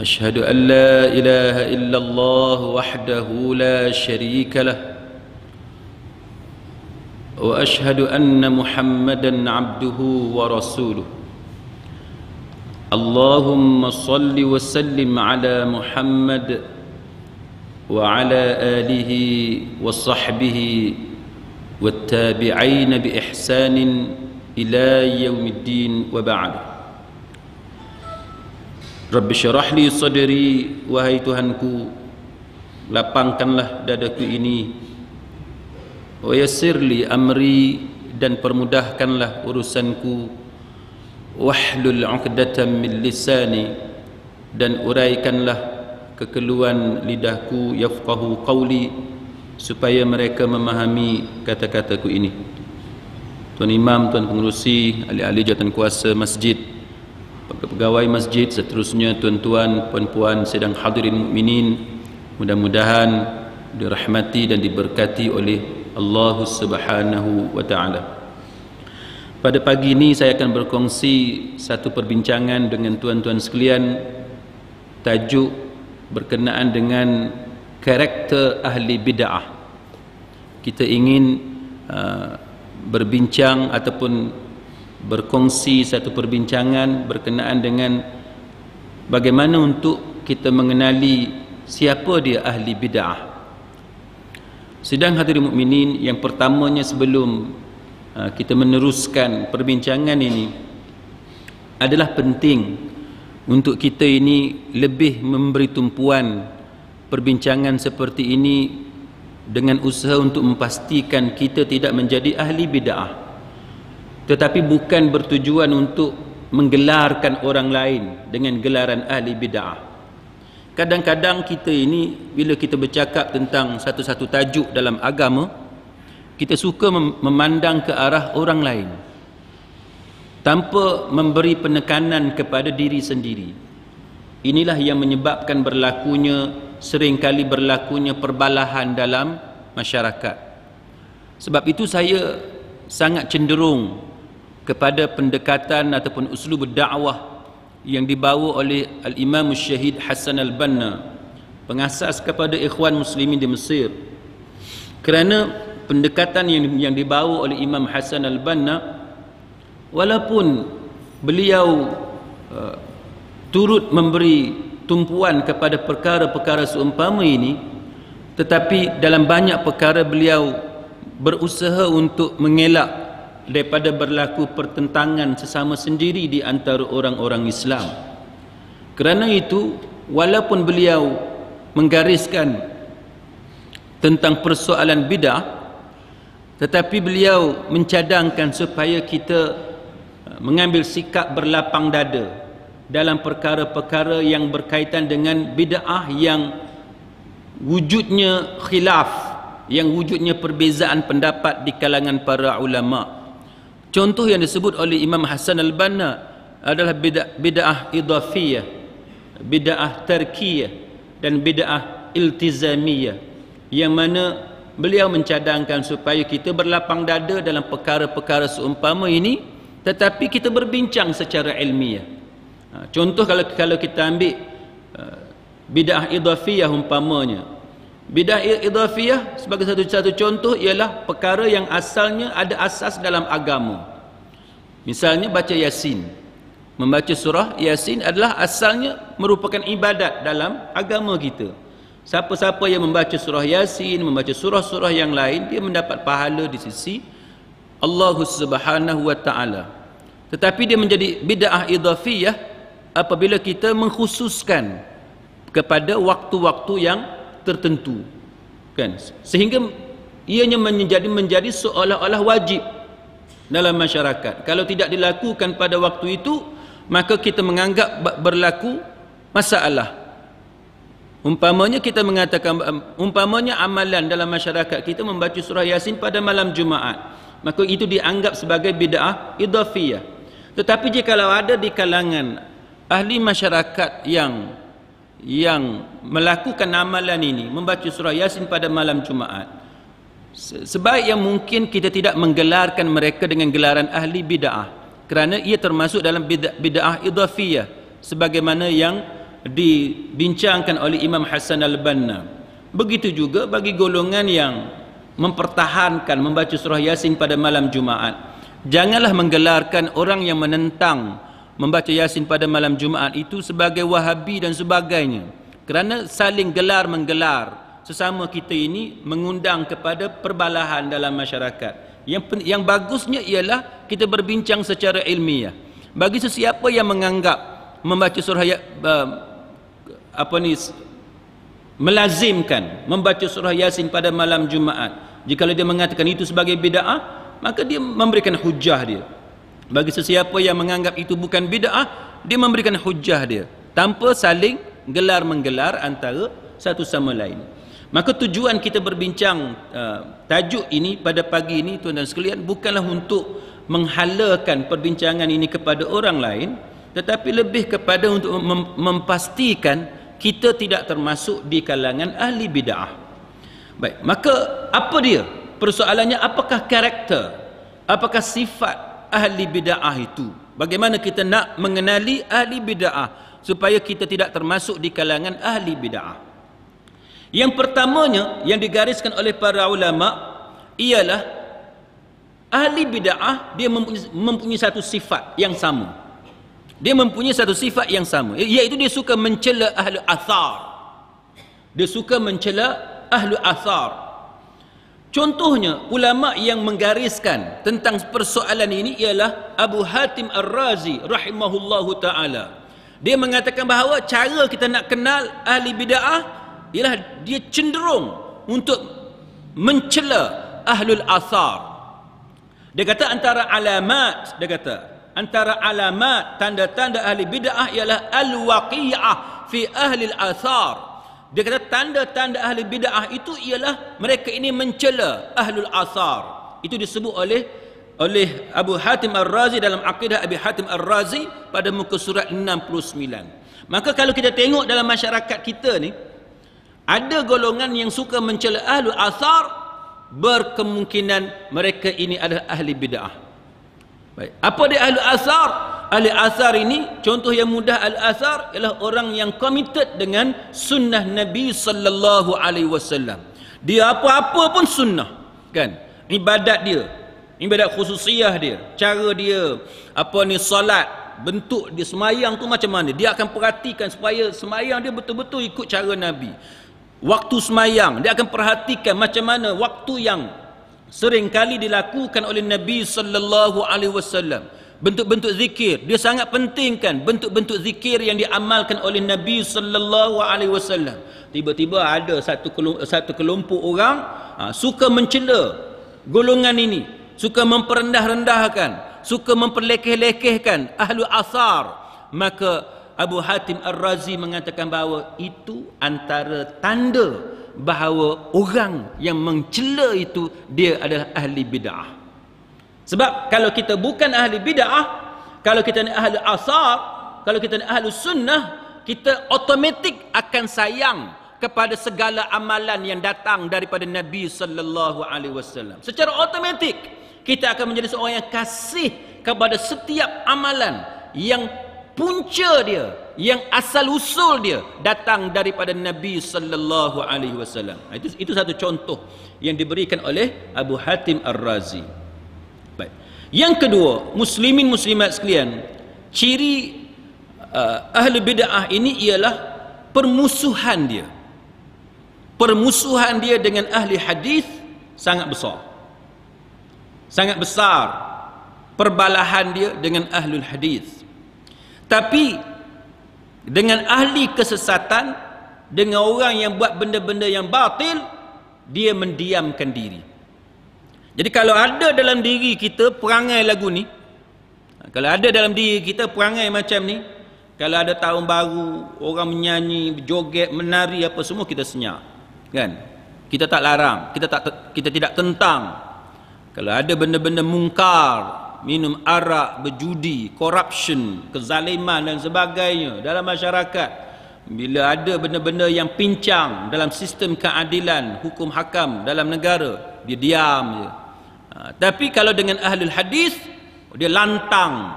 أشهد أن لا إله إلا الله وحده لا شريك له وأشهد أن محمدًا عبده ورسوله اللهم صل وسلم على محمد وعلى آله وصحبه والتابعين بإحسان إلى يوم الدين وبعده Rabbi syarahli sadri wahai Tuhanku lapangkanlah dadaku ini wa yassirli amri dan permudahkanlah urusanku wahlul 'uqdatam min lisani dan uraikanlah kekeluan lidahku yafqahu qawli supaya mereka memahami kata-kataku ini Tuan Imam, Tuan Pengurusi, Ahli-Ahli Jatuhan Kuasa Masjid pegawai masjid seterusnya tuan-tuan puan-puan sedang hadirin mukminin mudah-mudahan dirahmati dan diberkati oleh Allah Subhanahu wa taala pada pagi ini saya akan berkongsi satu perbincangan dengan tuan-tuan sekalian tajuk berkenaan dengan karakter ahli bid'ah kita ingin uh, berbincang ataupun berkongsi satu perbincangan berkenaan dengan bagaimana untuk kita mengenali siapa dia ahli bid'ah. Sidang hadirin mukminin yang pertamanya sebelum uh, kita meneruskan perbincangan ini adalah penting untuk kita ini lebih memberi tumpuan perbincangan seperti ini dengan usaha untuk memastikan kita tidak menjadi ahli bid'ah. Ah tetapi bukan bertujuan untuk menggelarkan orang lain dengan gelaran ahli bid'ah. Kadang-kadang kita ini bila kita bercakap tentang satu-satu tajuk dalam agama, kita suka memandang ke arah orang lain tanpa memberi penekanan kepada diri sendiri. Inilah yang menyebabkan berlakunya seringkali berlakunya perbalahan dalam masyarakat. Sebab itu saya sangat cenderung kepada pendekatan ataupun uslub dakwah yang dibawa oleh al-Imam Syahid Hassan al-Banna pengasas kepada ikhwan muslimin di Mesir kerana pendekatan yang yang dibawa oleh Imam Hassan al-Banna walaupun beliau uh, turut memberi tumpuan kepada perkara-perkara seumpama ini tetapi dalam banyak perkara beliau berusaha untuk mengelak daripada berlaku pertentangan sesama sendiri di antara orang-orang Islam. Kerana itu, walaupun beliau menggariskan tentang persoalan bidah, tetapi beliau mencadangkan supaya kita eh, mengambil sikap berlapang dada dalam perkara-perkara yang berkaitan dengan bid'ah yang wujudnya khilaf yang wujudnya perbezaan pendapat di kalangan para ulama' Contoh yang disebut oleh Imam Hasan Al-Banna adalah bid'ah bid'ah idafiyah, bid'ah tarkiyah dan bid'ah iltizamiyah yang mana beliau mencadangkan supaya kita berlapang dada dalam perkara-perkara seumpama ini tetapi kita berbincang secara ilmiah. Ha, contoh kalau kalau kita ambil uh, bid'ah idafiyah umpamanya Bidah idhafiyah sebagai satu satu contoh ialah perkara yang asalnya ada asas dalam agama. Misalnya baca Yasin. Membaca surah Yasin adalah asalnya merupakan ibadat dalam agama kita. Siapa-siapa yang membaca surah Yasin, membaca surah-surah yang lain, dia mendapat pahala di sisi Allah Subhanahu wa taala. Tetapi dia menjadi bid'ah idhafiyah apabila kita mengkhususkan kepada waktu-waktu yang tertentu kan sehingga ianya menjadi menjadi seolah-olah wajib dalam masyarakat kalau tidak dilakukan pada waktu itu maka kita menganggap berlaku masalah umpamanya kita mengatakan um, umpamanya amalan dalam masyarakat kita membaca surah yasin pada malam jumaat maka itu dianggap sebagai bid'ah idhafiyah tetapi jika ada di kalangan ahli masyarakat yang yang melakukan amalan ini membaca surah yasin pada malam jumaat sebaik yang mungkin kita tidak menggelarkan mereka dengan gelaran ahli bidah kerana ia termasuk dalam bidah idafiyah sebagaimana yang dibincangkan oleh Imam Hasan al-Banna begitu juga bagi golongan yang mempertahankan membaca surah yasin pada malam jumaat janganlah menggelarkan orang yang menentang membaca Yasin pada malam Jumaat itu sebagai wahabi dan sebagainya. Kerana saling gelar-menggelar sesama kita ini mengundang kepada perbalahan dalam masyarakat. Yang, yang bagusnya ialah kita berbincang secara ilmiah. Bagi sesiapa yang menganggap membaca surah ya, uh, apa ni melazimkan membaca surah Yasin pada malam Jumaat. jika dia mengatakan itu sebagai bid'ah, maka dia memberikan hujah dia bagi sesiapa yang menganggap itu bukan bid'ah dia memberikan hujah dia tanpa saling gelar menggelar antara satu sama lain maka tujuan kita berbincang uh, tajuk ini pada pagi ini tuan dan sekalian bukanlah untuk menghalakan perbincangan ini kepada orang lain tetapi lebih kepada untuk mem- mempastikan kita tidak termasuk di kalangan ahli bid'ah baik maka apa dia persoalannya apakah karakter apakah sifat ahli bida'ah itu bagaimana kita nak mengenali ahli bida'ah supaya kita tidak termasuk di kalangan ahli bida'ah yang pertamanya yang digariskan oleh para ulama ialah ahli bida'ah dia mempunyai, mempunyai satu sifat yang sama dia mempunyai satu sifat yang sama iaitu dia suka mencela ahli athar dia suka mencela ahli athar Contohnya ulama yang menggariskan tentang persoalan ini ialah Abu Hatim Ar-Razi rahimahullahu taala. Dia mengatakan bahawa cara kita nak kenal ahli bidah ialah dia cenderung untuk mencela ahlul athar. Dia kata antara alamat dia kata antara alamat tanda-tanda ahli bidah ialah al-waqi'ah fi ahli al-athar dia kata tanda-tanda ahli bid'ah itu ialah mereka ini mencela ahlul asar. Itu disebut oleh oleh Abu Hatim Ar-Razi dalam Aqidah Abi Hatim Ar-Razi pada muka surat 69. Maka kalau kita tengok dalam masyarakat kita ni ada golongan yang suka mencela ahlul asar berkemungkinan mereka ini adalah ahli bid'ah. Baik. Apa dia ahlul asar? al asar ini contoh yang mudah al asar ialah orang yang committed dengan sunnah Nabi sallallahu alaihi wasallam. Dia apa-apa pun sunnah, kan? Ibadat dia, ibadat khususiah dia, cara dia apa ni solat, bentuk dia semayang tu macam mana dia akan perhatikan supaya semayang dia betul-betul ikut cara Nabi waktu semayang dia akan perhatikan macam mana waktu yang sering kali dilakukan oleh Nabi sallallahu alaihi wasallam bentuk-bentuk zikir dia sangat pentingkan bentuk-bentuk zikir yang diamalkan oleh Nabi sallallahu alaihi wasallam tiba-tiba ada satu satu kelompok orang ha, suka mencela golongan ini suka memperendah-rendahkan suka memperlekeh-lekehkan ahli asar maka Abu Hatim Ar-Razi mengatakan bahawa itu antara tanda bahawa orang yang mencela itu dia adalah ahli bid'ah. Sebab kalau kita bukan ahli bid'ah, kalau kita ni ahli asar, kalau kita ni ahli sunnah, kita otomatik akan sayang kepada segala amalan yang datang daripada Nabi sallallahu alaihi wasallam. Secara otomatik kita akan menjadi seorang yang kasih kepada setiap amalan yang punca dia, yang asal usul dia datang daripada Nabi sallallahu alaihi wasallam. Itu itu satu contoh yang diberikan oleh Abu Hatim Ar-Razi. Yang kedua, muslimin muslimat sekalian, ciri uh, ahli bid'ah ini ialah permusuhan dia. Permusuhan dia dengan ahli hadis sangat besar. Sangat besar perbalahan dia dengan ahlul hadis. Tapi dengan ahli kesesatan, dengan orang yang buat benda-benda yang batil, dia mendiamkan diri. Jadi kalau ada dalam diri kita perangai lagu ni, kalau ada dalam diri kita perangai macam ni, kalau ada tahun baru, orang menyanyi, joget, menari apa semua kita senyap. Kan? Kita tak larang, kita tak kita tidak tentang. Kalau ada benda-benda mungkar, minum arak, berjudi, corruption, kezaliman dan sebagainya dalam masyarakat. Bila ada benda-benda yang pincang dalam sistem keadilan, hukum hakam dalam negara, dia diam je. Ha, tapi kalau dengan ahli hadis dia lantang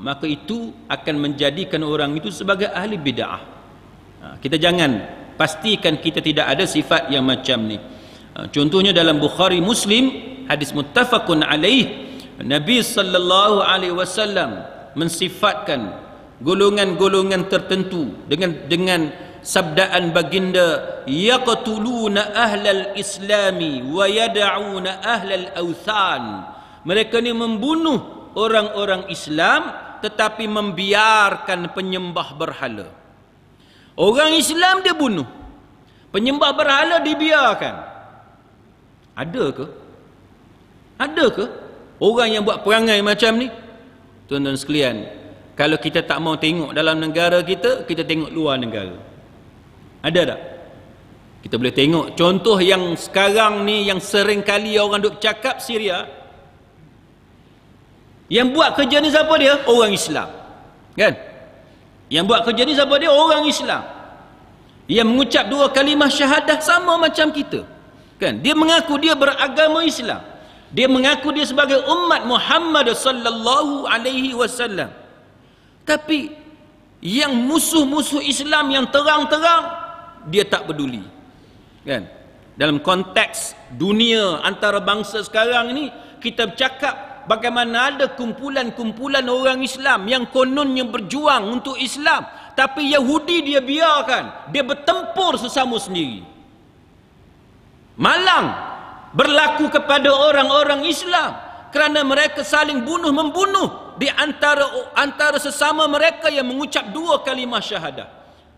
maka itu akan menjadikan orang itu sebagai ahli bid'ah. Ah. kita jangan pastikan kita tidak ada sifat yang macam ni. Ha, contohnya dalam Bukhari Muslim hadis muttafaqun alaih Nabi sallallahu alaihi wasallam mensifatkan golongan-golongan tertentu dengan dengan sabdaan baginda yaqtuluna ahlal islami wa yad'una ahlal authan mereka ni membunuh orang-orang Islam tetapi membiarkan penyembah berhala orang Islam dia bunuh penyembah berhala dibiarkan ada ke ada ke orang yang buat perangai macam ni tuan-tuan sekalian kalau kita tak mau tengok dalam negara kita kita tengok luar negara ada tak? Kita boleh tengok contoh yang sekarang ni yang sering kali orang duk cakap Syria. Yang buat kerja ni siapa dia? Orang Islam. Kan? Yang buat kerja ni siapa dia? Orang Islam. dia mengucap dua kalimah syahadah sama macam kita. Kan? Dia mengaku dia beragama Islam. Dia mengaku dia sebagai umat Muhammad sallallahu alaihi wasallam. Tapi yang musuh-musuh Islam yang terang-terang dia tak peduli kan dalam konteks dunia antara bangsa sekarang ni kita bercakap bagaimana ada kumpulan-kumpulan orang Islam yang kononnya berjuang untuk Islam tapi Yahudi dia biarkan dia bertempur sesama sendiri malang berlaku kepada orang-orang Islam kerana mereka saling bunuh membunuh di antara antara sesama mereka yang mengucap dua kalimah syahadah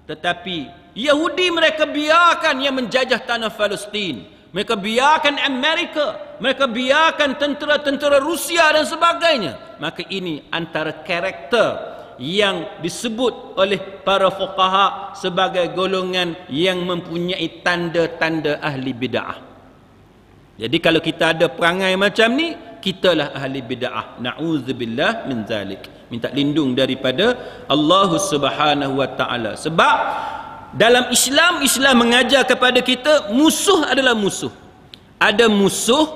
tetapi Yahudi mereka biarkan yang menjajah tanah Palestin. Mereka biarkan Amerika, mereka biarkan tentera-tentera Rusia dan sebagainya. Maka ini antara karakter yang disebut oleh para fuqaha sebagai golongan yang mempunyai tanda-tanda ahli bidah. Jadi kalau kita ada perangai macam ni, kitalah ahli bidah. Nauzubillah min zalik. Minta lindung daripada Allah Subhanahu wa taala. Sebab dalam Islam Islam mengajar kepada kita musuh adalah musuh ada musuh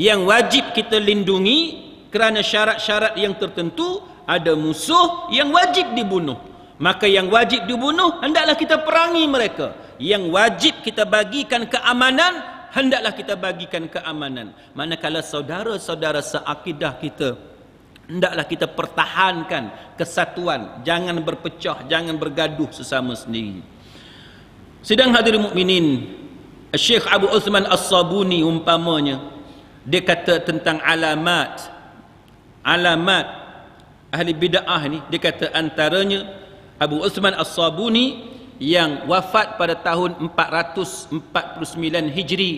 yang wajib kita lindungi kerana syarat-syarat yang tertentu ada musuh yang wajib dibunuh maka yang wajib dibunuh hendaklah kita perangi mereka yang wajib kita bagikan keamanan hendaklah kita bagikan keamanan manakala saudara-saudara seakidah kita hendaklah kita pertahankan kesatuan jangan berpecah jangan bergaduh sesama sendiri Sidang hadir mukminin Syekh Abu Uthman As-Sabuni umpamanya dia kata tentang alamat alamat ahli bid'ah ni dia kata antaranya Abu Uthman As-Sabuni yang wafat pada tahun 449 Hijri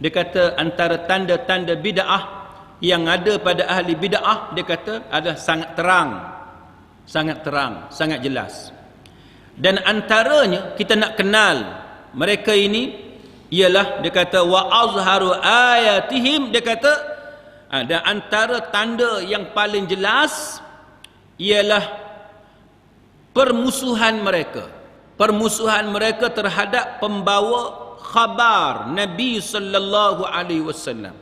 dia kata antara tanda-tanda bid'ah yang ada pada ahli bid'ah dia kata adalah sangat terang sangat terang sangat jelas dan antaranya kita nak kenal mereka ini ialah dia kata wa azharu ayatihim dia kata ah, dan antara tanda yang paling jelas ialah permusuhan mereka permusuhan mereka terhadap pembawa khabar Nabi sallallahu alaihi wasallam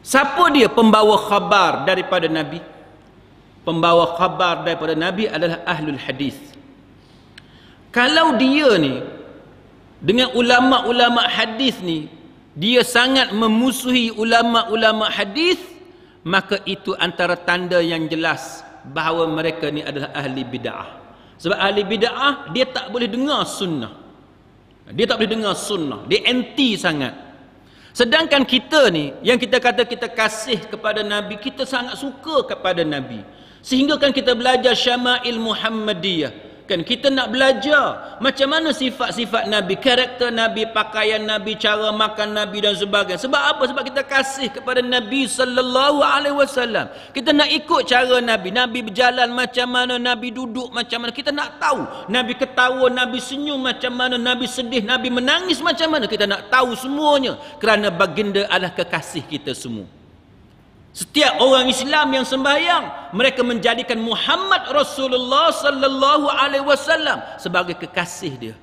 siapa dia pembawa khabar daripada Nabi pembawa khabar daripada Nabi adalah ahlul hadis kalau dia ni dengan ulama-ulama hadis ni dia sangat memusuhi ulama-ulama hadis maka itu antara tanda yang jelas bahawa mereka ni adalah ahli bidah sebab ahli bidah dia tak boleh dengar sunnah dia tak boleh dengar sunnah dia anti sangat sedangkan kita ni yang kita kata kita kasih kepada nabi kita sangat suka kepada nabi sehingga kan kita belajar syama'il muhammadiyah Kan kita nak belajar macam mana sifat-sifat Nabi, karakter Nabi, pakaian Nabi, cara makan Nabi dan sebagainya. Sebab apa? Sebab kita kasih kepada Nabi sallallahu alaihi wasallam. Kita nak ikut cara Nabi. Nabi berjalan macam mana, Nabi duduk macam mana. Kita nak tahu. Nabi ketawa, Nabi senyum macam mana, Nabi sedih, Nabi menangis macam mana. Kita nak tahu semuanya kerana baginda adalah kekasih kita semua. Setiap orang Islam yang sembahyang, mereka menjadikan Muhammad Rasulullah sallallahu alaihi wasallam sebagai kekasih dia.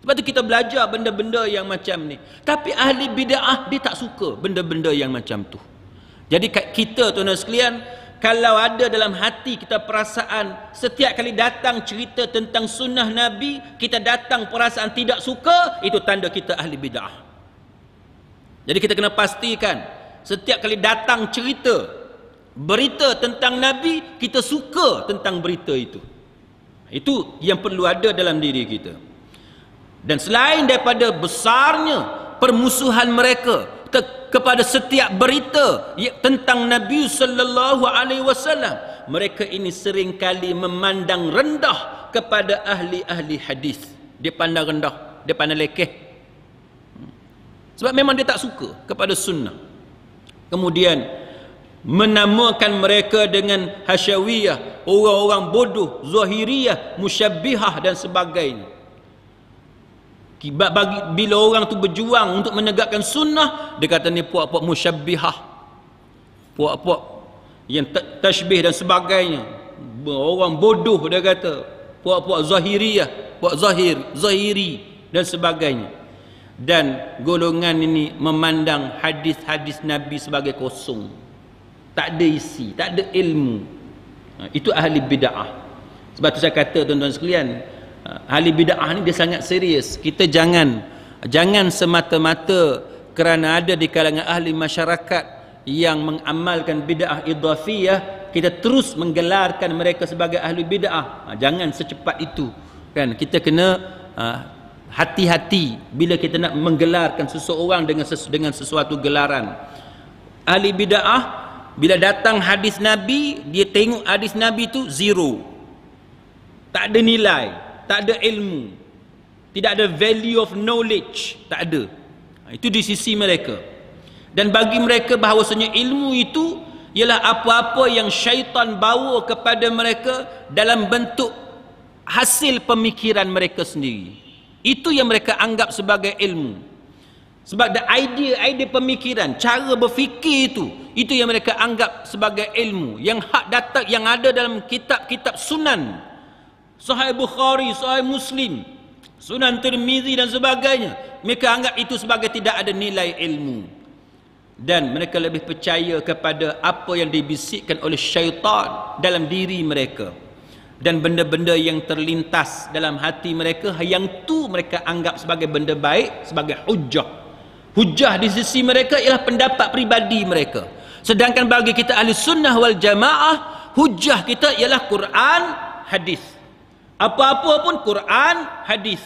Sebab tu kita belajar benda-benda yang macam ni. Tapi ahli bid'ah dia tak suka benda-benda yang macam tu. Jadi kita tuan-tuan sekalian, kalau ada dalam hati kita perasaan setiap kali datang cerita tentang sunnah Nabi, kita datang perasaan tidak suka, itu tanda kita ahli bid'ah. Jadi kita kena pastikan Setiap kali datang cerita berita tentang nabi, kita suka tentang berita itu. Itu yang perlu ada dalam diri kita. Dan selain daripada besarnya permusuhan mereka ke- kepada setiap berita ya, tentang Nabi sallallahu alaihi wasallam, mereka ini seringkali memandang rendah kepada ahli-ahli hadis. Dia pandang rendah, dia pandang lekeh. Hmm. Sebab memang dia tak suka kepada sunnah kemudian menamakan mereka dengan hasyawiyah orang-orang bodoh zahiriyah musyabbihah dan sebagainya kibat bagi bila orang tu berjuang untuk menegakkan sunnah dia kata ni puak-puak musyabbihah puak-puak yang tashbih dan sebagainya orang bodoh dia kata puak-puak zahiriyah puak zahir zahiri dan sebagainya dan golongan ini memandang hadis-hadis Nabi sebagai kosong tak ada isi, tak ada ilmu ha, itu ahli bida'ah sebab tu saya kata tuan-tuan sekalian ha, ahli bida'ah ni dia sangat serius kita jangan jangan semata-mata kerana ada di kalangan ahli masyarakat yang mengamalkan bida'ah idhafiyah kita terus menggelarkan mereka sebagai ahli bida'ah ha, jangan secepat itu kan kita kena hati-hati bila kita nak menggelarkan seseorang dengan sesu- dengan sesuatu gelaran ahli bidah bila datang hadis nabi dia tengok hadis nabi tu zero tak ada nilai tak ada ilmu tidak ada value of knowledge tak ada ha, itu di sisi mereka dan bagi mereka bahawasanya ilmu itu ialah apa-apa yang syaitan bawa kepada mereka dalam bentuk hasil pemikiran mereka sendiri itu yang mereka anggap sebagai ilmu. Sebab the idea, idea pemikiran, cara berfikir itu, itu yang mereka anggap sebagai ilmu. Yang hak datang yang ada dalam kitab-kitab sunan. Sahih Bukhari, Sahih Muslim, Sunan Tirmizi dan sebagainya. Mereka anggap itu sebagai tidak ada nilai ilmu. Dan mereka lebih percaya kepada apa yang dibisikkan oleh syaitan dalam diri Mereka dan benda-benda yang terlintas dalam hati mereka yang tu mereka anggap sebagai benda baik sebagai hujah hujah di sisi mereka ialah pendapat pribadi mereka sedangkan bagi kita ahli sunnah wal jamaah hujah kita ialah Quran hadis apa-apa pun Quran hadis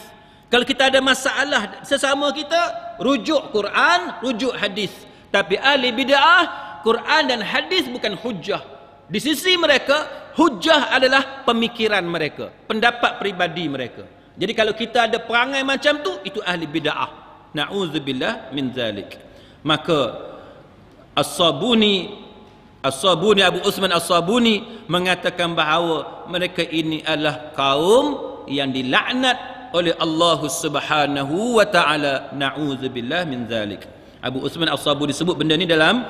kalau kita ada masalah sesama kita rujuk Quran rujuk hadis tapi ahli bid'ah Quran dan hadis bukan hujah di sisi mereka, hujah adalah pemikiran mereka, pendapat peribadi mereka. Jadi kalau kita ada perangai macam tu, itu ahli bid'ah. Nauzubillah min zalik. Maka As-Sabuni As-Sabuni Abu Usman As-Sabuni mengatakan bahawa mereka ini adalah kaum yang dilaknat oleh Allah Subhanahu wa taala. Nauzubillah min zalik. Abu Usman As-Sabuni sebut benda ni dalam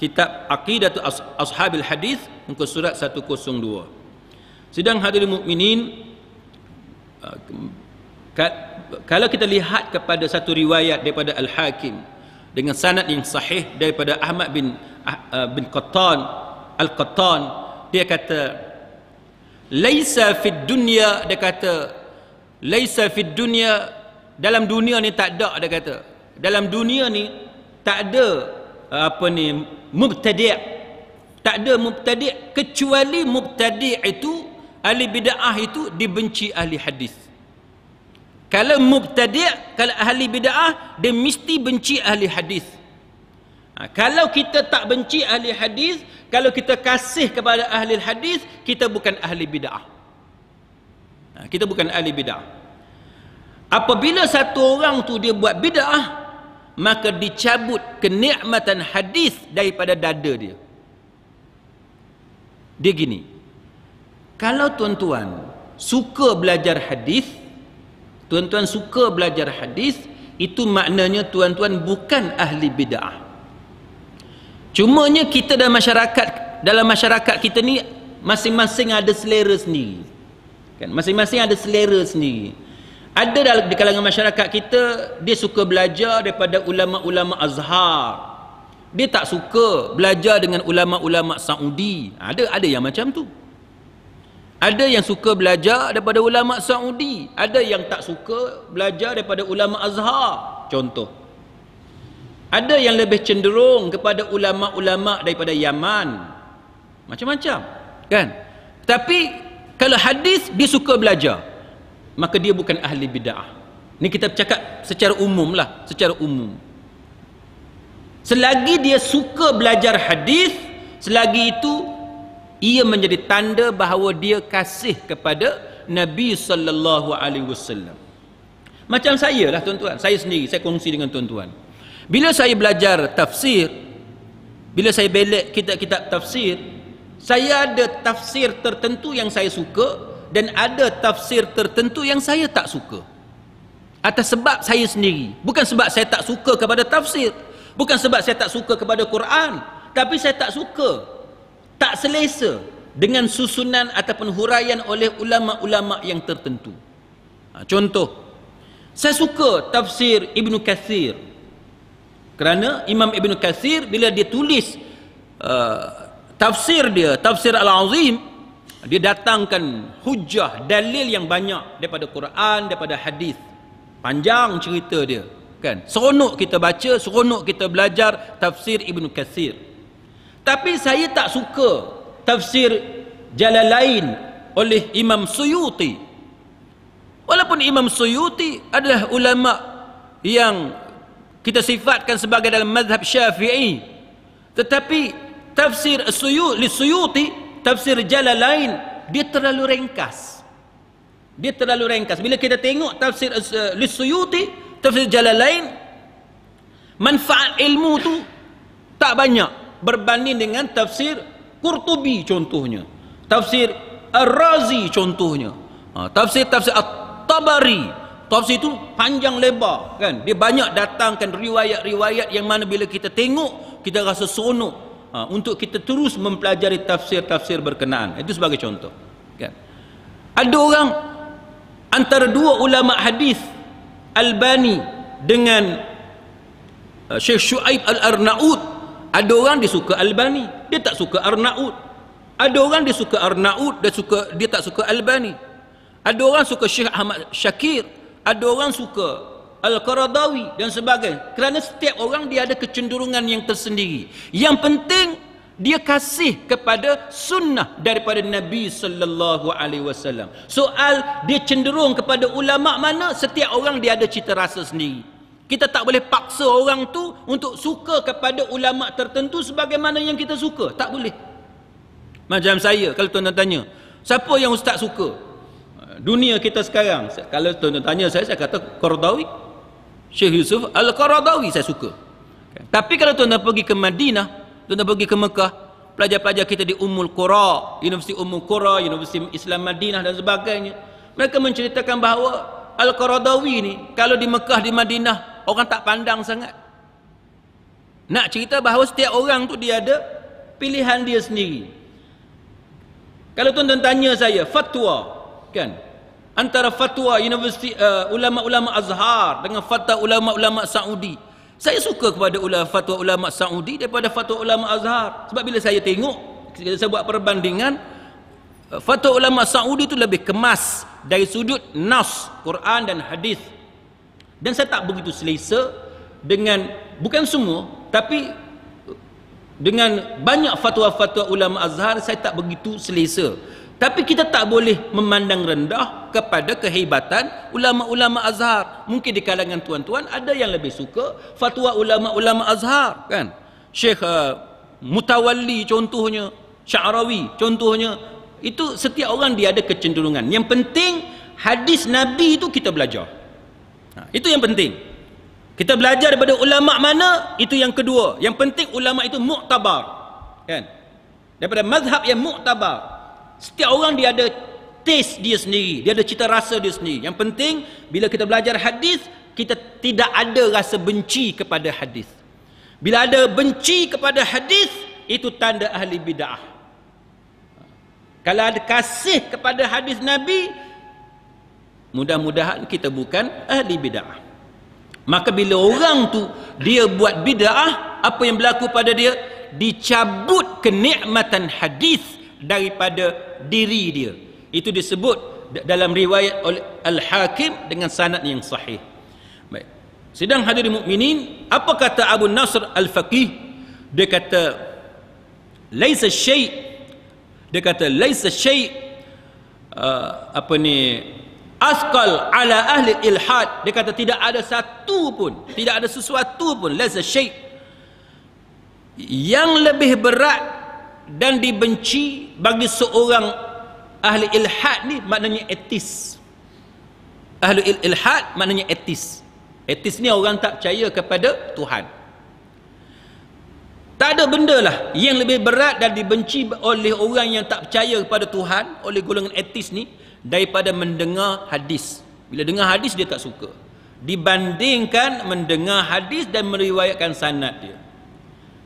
kitab atau Ashabil Hadis muka surat 102. Sidang hadirin mukminin uh, kalau kita lihat kepada satu riwayat daripada Al-Hakim dengan sanad yang sahih daripada Ahmad bin ah, uh, bin Qattan Al-Qattan dia kata laisa fid dunya dia kata laisa fid dunya dalam dunia ni tak ada dia kata dalam dunia ni tak ada apa ni mubtadi' tak ada mubtadi' kecuali mubtadi' itu ahli bid'ah itu dibenci ahli hadis kalau mubtadi' kalau ahli bid'ah dia mesti benci ahli hadis ha, kalau kita tak benci ahli hadis kalau kita kasih kepada ahli hadis kita bukan ahli bid'ah ha, kita bukan ahli bid'ah apabila satu orang tu dia buat bid'ah maka dicabut kenikmatan hadis daripada dada dia dia gini kalau tuan-tuan suka belajar hadis tuan-tuan suka belajar hadis itu maknanya tuan-tuan bukan ahli bid'ah cumanya kita dalam masyarakat dalam masyarakat kita ni masing-masing ada selera sendiri kan masing-masing ada selera sendiri ada dalam di kalangan masyarakat kita dia suka belajar daripada ulama-ulama azhar dia tak suka belajar dengan ulama-ulama Saudi ada ada yang macam tu ada yang suka belajar daripada ulama Saudi ada yang tak suka belajar daripada ulama azhar contoh ada yang lebih cenderung kepada ulama-ulama daripada Yaman. Macam-macam, kan? Tapi kalau hadis dia suka belajar maka dia bukan ahli bid'ah. Ini kita bercakap secara umum lah, secara umum. Selagi dia suka belajar hadis, selagi itu ia menjadi tanda bahawa dia kasih kepada Nabi sallallahu alaihi wasallam. Macam saya lah tuan-tuan, saya sendiri saya kongsi dengan tuan-tuan. Bila saya belajar tafsir, bila saya belek kitab-kitab tafsir, saya ada tafsir tertentu yang saya suka dan ada tafsir tertentu yang saya tak suka atas sebab saya sendiri bukan sebab saya tak suka kepada tafsir bukan sebab saya tak suka kepada Quran tapi saya tak suka tak selesa dengan susunan ataupun huraian oleh ulama-ulama yang tertentu ha, contoh saya suka tafsir Ibn Kathir kerana Imam Ibn Kathir bila dia tulis uh, tafsir dia tafsir Al-Azim dia datangkan hujah dalil yang banyak daripada Quran daripada hadis panjang cerita dia kan seronok kita baca seronok kita belajar tafsir Ibn Kathir tapi saya tak suka tafsir jalan lain oleh Imam Suyuti walaupun Imam Suyuti adalah ulama yang kita sifatkan sebagai dalam mazhab syafi'i tetapi tafsir Suyuti tafsir jala lain dia terlalu ringkas dia terlalu ringkas bila kita tengok tafsir uh, eh, lisuyuti tafsir jala lain manfaat ilmu tu tak banyak berbanding dengan tafsir Qurtubi contohnya tafsir Ar-Razi contohnya ha, tafsir tafsir At-Tabari tafsir itu panjang lebar kan dia banyak datangkan riwayat-riwayat yang mana bila kita tengok kita rasa seronok ha, untuk kita terus mempelajari tafsir-tafsir berkenaan itu sebagai contoh kan ada orang antara dua ulama hadis Albani dengan uh, Syekh Shu'aib Al-Arnaud ada orang dia suka Albani dia tak suka Arnaud ada orang dia suka Arnaud dia suka dia tak suka Albani ada orang suka Syekh Ahmad Syakir ada orang suka Al-Qaradawi dan sebagainya. Kerana setiap orang dia ada kecenderungan yang tersendiri. Yang penting dia kasih kepada sunnah daripada Nabi sallallahu alaihi wasallam. Soal dia cenderung kepada ulama mana? Setiap orang dia ada cita rasa sendiri. Kita tak boleh paksa orang tu untuk suka kepada ulama tertentu sebagaimana yang kita suka. Tak boleh. Macam saya kalau tuan-tuan tanya, siapa yang ustaz suka? Dunia kita sekarang. Kalau tuan-tuan tanya saya saya kata Qardawi, Syekh Yusuf Al-Qaradawi saya suka. Okay. Tapi kalau tuan nak pergi ke Madinah, tuan nak pergi ke Mekah, pelajar-pelajar kita di Ummul Qura, Universiti Ummul Qura, Universiti Islam Madinah dan sebagainya, mereka menceritakan bahawa Al-Qaradawi ni kalau di Mekah di Madinah orang tak pandang sangat. Nak cerita bahawa setiap orang tu dia ada pilihan dia sendiri. Kalau tuan-tuan tanya saya fatwa, kan? antara fatwa universiti uh, ulama-ulama Azhar dengan fatwa ulama-ulama Saudi. Saya suka kepada ulama fatwa ulama Saudi daripada fatwa ulama Azhar. Sebab bila saya tengok, saya buat perbandingan uh, fatwa ulama Saudi itu lebih kemas dari sudut nas Quran dan hadis. Dan saya tak begitu selesa dengan bukan semua tapi dengan banyak fatwa-fatwa ulama Azhar saya tak begitu selesa. Tapi kita tak boleh memandang rendah kepada kehebatan ulama-ulama Azhar. Mungkin di kalangan tuan-tuan ada yang lebih suka fatwa ulama-ulama Azhar, kan? Syekh uh, Mutawalli contohnya, Sya'rawi contohnya. Itu setiap orang dia ada kecenderungan. Yang penting hadis Nabi itu kita belajar. Ha, itu yang penting. Kita belajar daripada ulama mana? Itu yang kedua. Yang penting ulama itu muktabar. Kan? Daripada mazhab yang muktabar. Setiap orang dia ada taste dia sendiri, dia ada cita rasa dia sendiri. Yang penting bila kita belajar hadis, kita tidak ada rasa benci kepada hadis. Bila ada benci kepada hadis, itu tanda ahli bidah. Kalau ada kasih kepada hadis Nabi, mudah-mudahan kita bukan ahli bidah. Maka bila orang tu dia buat bidah, apa yang berlaku pada dia? Dicabut kenikmatan hadis daripada diri dia itu disebut dalam riwayat oleh Al-Hakim dengan sanad yang sahih. Baik. Sidang hadirin mukminin, apa kata Abu Nasr Al-Faqih? Dia kata laisa syai dia kata laisa syai uh, apa ni asqal ala ahli ilhad dia kata tidak ada satu pun tidak ada sesuatu pun laisa syai yang lebih berat dan dibenci bagi seorang ahli ilhad ni maknanya etis ahli il ilhad maknanya etis etis ni orang tak percaya kepada Tuhan tak ada benda lah yang lebih berat dan dibenci oleh orang yang tak percaya kepada Tuhan oleh golongan etis ni daripada mendengar hadis bila dengar hadis dia tak suka dibandingkan mendengar hadis dan meriwayatkan sanad dia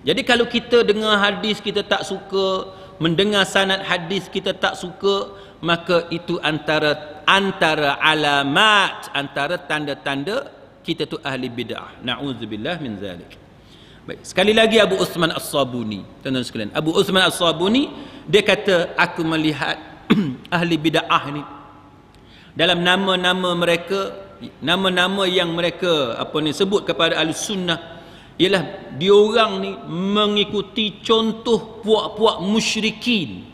jadi kalau kita dengar hadis kita tak suka, mendengar sanad hadis kita tak suka, maka itu antara antara alamat, antara tanda-tanda kita tu ahli bid'ah. Nauzubillah min zalik. Baik, sekali lagi Abu Uthman As-Sabuni. Tuan-tuan sekalian, Abu Uthman As-Sabuni dia kata aku melihat ahli bid'ah ni dalam nama-nama mereka nama-nama yang mereka apa ni sebut kepada al sunnah ialah diorang ni mengikuti contoh puak-puak musyrikin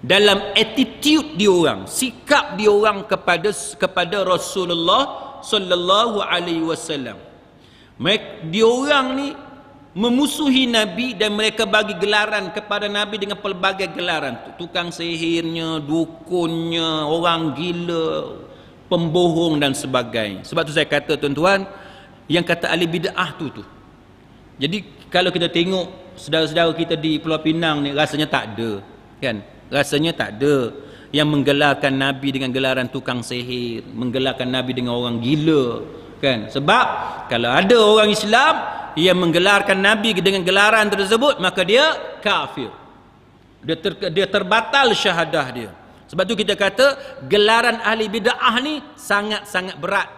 dalam attitude diorang sikap diorang kepada kepada Rasulullah sallallahu alaihi wasallam Mereka diorang ni memusuhi nabi dan mereka bagi gelaran kepada nabi dengan pelbagai gelaran tukang sihirnya dukunnya orang gila pembohong dan sebagainya sebab tu saya kata tuan-tuan yang kata ahli bidah tu tu jadi kalau kita tengok saudara-saudara kita di Pulau Pinang ni rasanya tak ada, kan? Rasanya tak ada yang menggelarkan nabi dengan gelaran tukang sihir, menggelarkan nabi dengan orang gila, kan? Sebab kalau ada orang Islam yang menggelarkan nabi dengan gelaran tersebut, maka dia kafir. Dia ter, dia terbatal syahadah dia. Sebab tu kita kata gelaran ahli bidah ni sangat-sangat berat.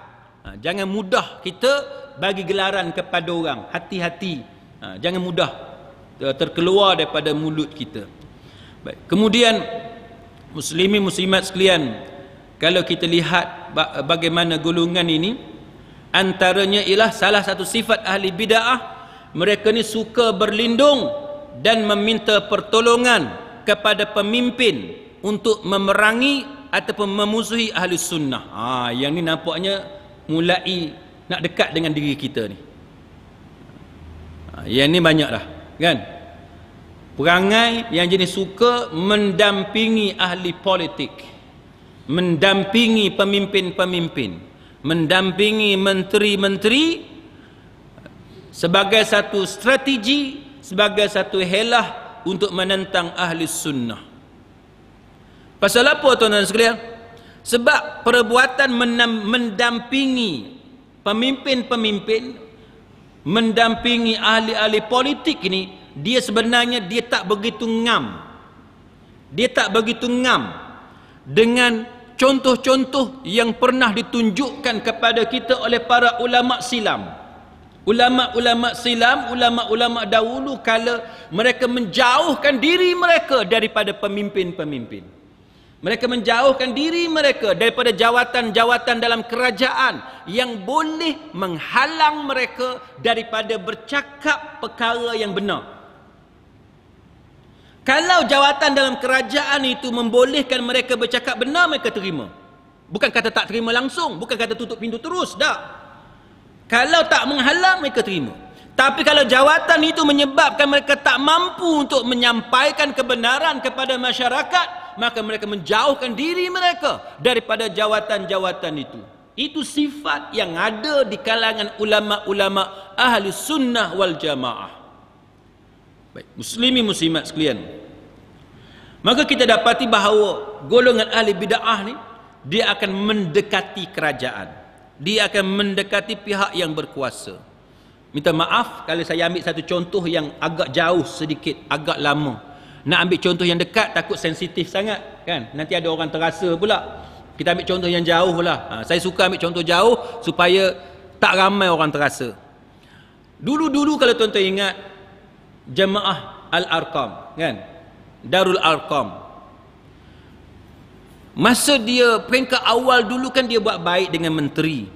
Ha, jangan mudah kita bagi gelaran kepada orang hati-hati ha, jangan mudah terkeluar daripada mulut kita baik kemudian muslimin muslimat sekalian kalau kita lihat bagaimana golongan ini antaranya ialah salah satu sifat ahli bidah mereka ni suka berlindung dan meminta pertolongan kepada pemimpin untuk memerangi ataupun memusuhi ahli sunnah. Ha, yang ni nampaknya mulai nak dekat dengan diri kita ni ha, yang ni banyak dah kan perangai yang jenis suka mendampingi ahli politik mendampingi pemimpin-pemimpin mendampingi menteri-menteri sebagai satu strategi sebagai satu helah untuk menentang ahli sunnah pasal apa tuan-tuan sekalian sebab perbuatan mendampingi pemimpin-pemimpin mendampingi ahli-ahli politik ini dia sebenarnya dia tak begitu ngam dia tak begitu ngam dengan contoh-contoh yang pernah ditunjukkan kepada kita oleh para ulama silam ulama-ulama silam ulama-ulama dahulu kala mereka menjauhkan diri mereka daripada pemimpin-pemimpin mereka menjauhkan diri mereka daripada jawatan-jawatan dalam kerajaan yang boleh menghalang mereka daripada bercakap perkara yang benar. Kalau jawatan dalam kerajaan itu membolehkan mereka bercakap benar, mereka terima. Bukan kata tak terima langsung, bukan kata tutup pintu terus, tak. Kalau tak menghalang, mereka terima. Tapi kalau jawatan itu menyebabkan mereka tak mampu untuk menyampaikan kebenaran kepada masyarakat, maka mereka menjauhkan diri mereka daripada jawatan-jawatan itu. Itu sifat yang ada di kalangan ulama-ulama ahli sunnah wal jamaah. Baik, muslimi muslimat sekalian. Maka kita dapati bahawa golongan ahli bid'ah ni dia akan mendekati kerajaan. Dia akan mendekati pihak yang berkuasa. Minta maaf kalau saya ambil satu contoh yang agak jauh sedikit, agak lama nak ambil contoh yang dekat takut sensitif sangat kan nanti ada orang terasa pula kita ambil contoh yang jauh lah ha, saya suka ambil contoh jauh supaya tak ramai orang terasa dulu-dulu kalau tuan-tuan ingat jemaah al Arkam kan Darul Arkam. masa dia peringkat awal dulu kan dia buat baik dengan menteri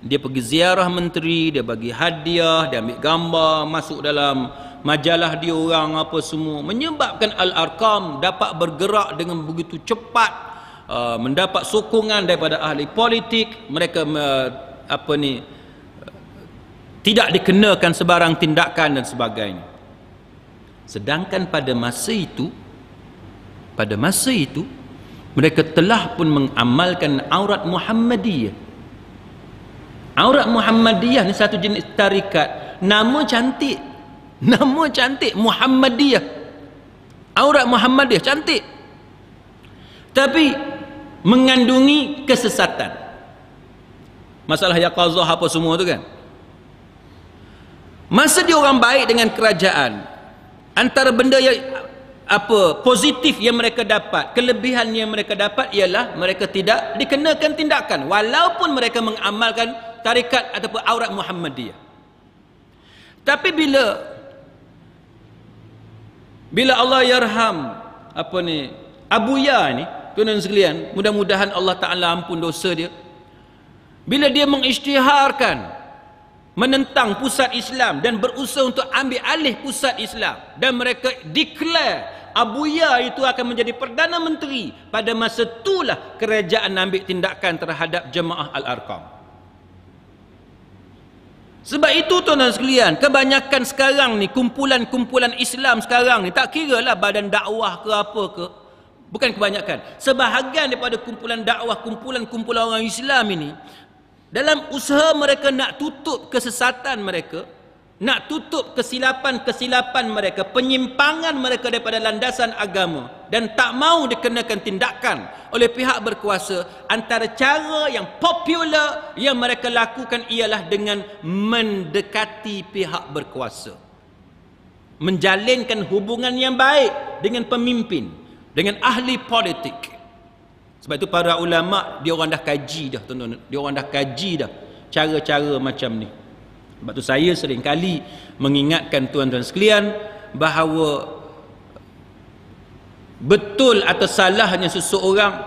dia pergi ziarah menteri dia bagi hadiah dia ambil gambar masuk dalam majalah dia orang apa semua menyebabkan al-arqam dapat bergerak dengan begitu cepat uh, mendapat sokongan daripada ahli politik mereka uh, apa ni tidak dikenakan sebarang tindakan dan sebagainya sedangkan pada masa itu pada masa itu mereka telah pun mengamalkan aurat Muhammadiyah aurat Muhammadiyah ni satu jenis tarikat nama cantik nama cantik Muhammadiyah aurat Muhammadiyah cantik tapi mengandungi kesesatan masalah yaqazah apa semua tu kan masa dia orang baik dengan kerajaan antara benda yang apa positif yang mereka dapat kelebihan yang mereka dapat ialah mereka tidak dikenakan tindakan walaupun mereka mengamalkan tarikat ataupun aurat Muhammadiyah tapi bila bila Allah yarham apa ni Abu Ya ni tuan-tuan sekalian mudah-mudahan Allah Taala ampun dosa dia. Bila dia mengisytiharkan menentang pusat Islam dan berusaha untuk ambil alih pusat Islam dan mereka declare Abu Ya itu akan menjadi Perdana Menteri pada masa itulah kerajaan ambil tindakan terhadap jemaah Al-Arqam. Sebab itu tuan-tuan sekalian, kebanyakan sekarang ni kumpulan-kumpulan Islam sekarang ni tak kira lah badan dakwah ke apa ke bukan kebanyakan. Sebahagian daripada kumpulan dakwah, kumpulan-kumpulan orang Islam ini dalam usaha mereka nak tutup kesesatan mereka, nak tutup kesilapan-kesilapan mereka, penyimpangan mereka daripada landasan agama dan tak mau dikenakan tindakan oleh pihak berkuasa, antara cara yang popular yang mereka lakukan ialah dengan mendekati pihak berkuasa. Menjalinkan hubungan yang baik dengan pemimpin, dengan ahli politik. Sebab itu para ulama dia orang dah kaji dah tuan dia orang dah kaji dah cara-cara macam ni. Sebab tu saya seringkali mengingatkan tuan-tuan sekalian bahawa betul atau salahnya seseorang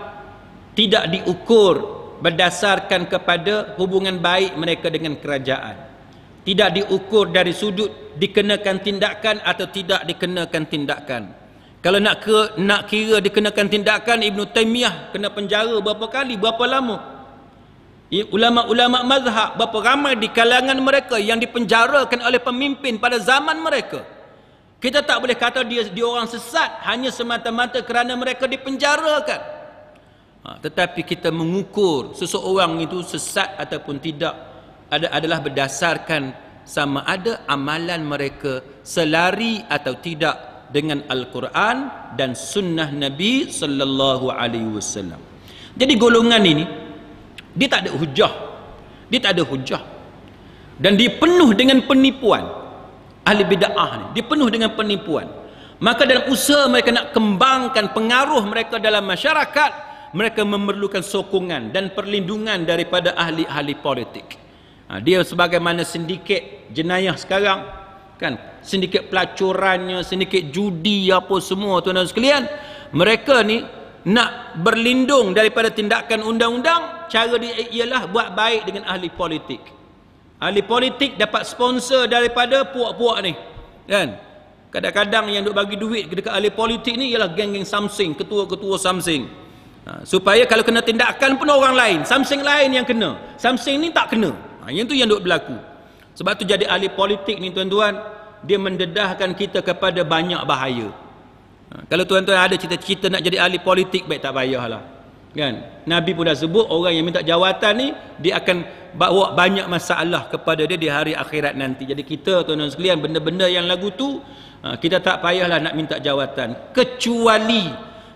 tidak diukur berdasarkan kepada hubungan baik mereka dengan kerajaan. Tidak diukur dari sudut dikenakan tindakan atau tidak dikenakan tindakan. Kalau nak ke, nak kira dikenakan tindakan ibnu Taymiyah kena penjara berapa kali, berapa lama? ulama-ulama mazhab berapa ramai di kalangan mereka yang dipenjarakan oleh pemimpin pada zaman mereka kita tak boleh kata dia dia orang sesat hanya semata-mata kerana mereka dipenjarakan ha, tetapi kita mengukur seseorang itu sesat ataupun tidak ada adalah berdasarkan sama ada amalan mereka selari atau tidak dengan Al-Quran dan sunnah Nabi sallallahu alaihi wasallam. Jadi golongan ini dia tak ada hujah dia tak ada hujah dan dia penuh dengan penipuan ahli bida'ah ni dia penuh dengan penipuan maka dalam usaha mereka nak kembangkan pengaruh mereka dalam masyarakat mereka memerlukan sokongan dan perlindungan daripada ahli-ahli politik ha, dia sebagaimana sindiket jenayah sekarang kan sindiket pelacurannya sindiket judi apa semua tuan-tuan sekalian mereka ni nak berlindung daripada tindakan undang-undang cara dia ialah buat baik dengan ahli politik ahli politik dapat sponsor daripada puak-puak ni kan kadang-kadang yang duk bagi duit dekat ahli politik ni ialah geng-geng samsing ketua-ketua samsing ha, supaya kalau kena tindakan pun orang lain samsing lain yang kena samsing ni tak kena ha, yang tu yang duk berlaku sebab tu jadi ahli politik ni tuan-tuan dia mendedahkan kita kepada banyak bahaya Ha, kalau tuan-tuan ada cita-cita nak jadi ahli politik baik tak payahlah. Kan? Nabi pun dah sebut orang yang minta jawatan ni dia akan bawa banyak masalah kepada dia di hari akhirat nanti. Jadi kita tuan-tuan sekalian benda-benda yang lagu tu ha, kita tak payahlah nak minta jawatan kecuali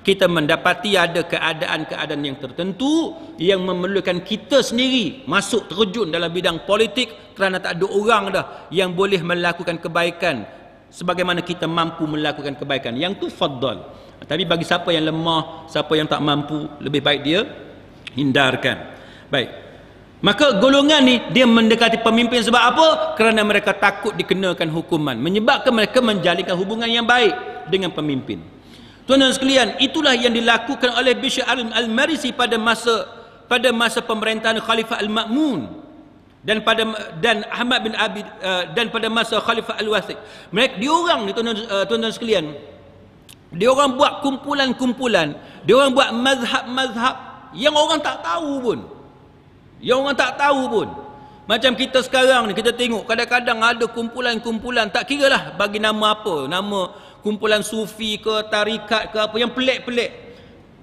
kita mendapati ada keadaan-keadaan yang tertentu yang memerlukan kita sendiri masuk terjun dalam bidang politik kerana tak ada orang dah yang boleh melakukan kebaikan sebagaimana kita mampu melakukan kebaikan yang tu faddal tapi bagi siapa yang lemah siapa yang tak mampu lebih baik dia hindarkan baik maka golongan ni dia mendekati pemimpin sebab apa kerana mereka takut dikenakan hukuman menyebabkan mereka menjalinkan hubungan yang baik dengan pemimpin tuan-tuan sekalian itulah yang dilakukan oleh Bishr al-Marisi pada masa pada masa pemerintahan Khalifah Al-Ma'mun dan pada dan Ahmad bin Abi uh, dan pada masa Khalifah Al-Wasit mereka diorang ni tuan-tuan uh, sekalian diorang buat kumpulan-kumpulan diorang buat mazhab-mazhab yang orang tak tahu pun yang orang tak tahu pun macam kita sekarang ni kita tengok kadang-kadang ada kumpulan-kumpulan tak kira lah bagi nama apa nama kumpulan sufi ke tarikat ke apa yang pelik-pelik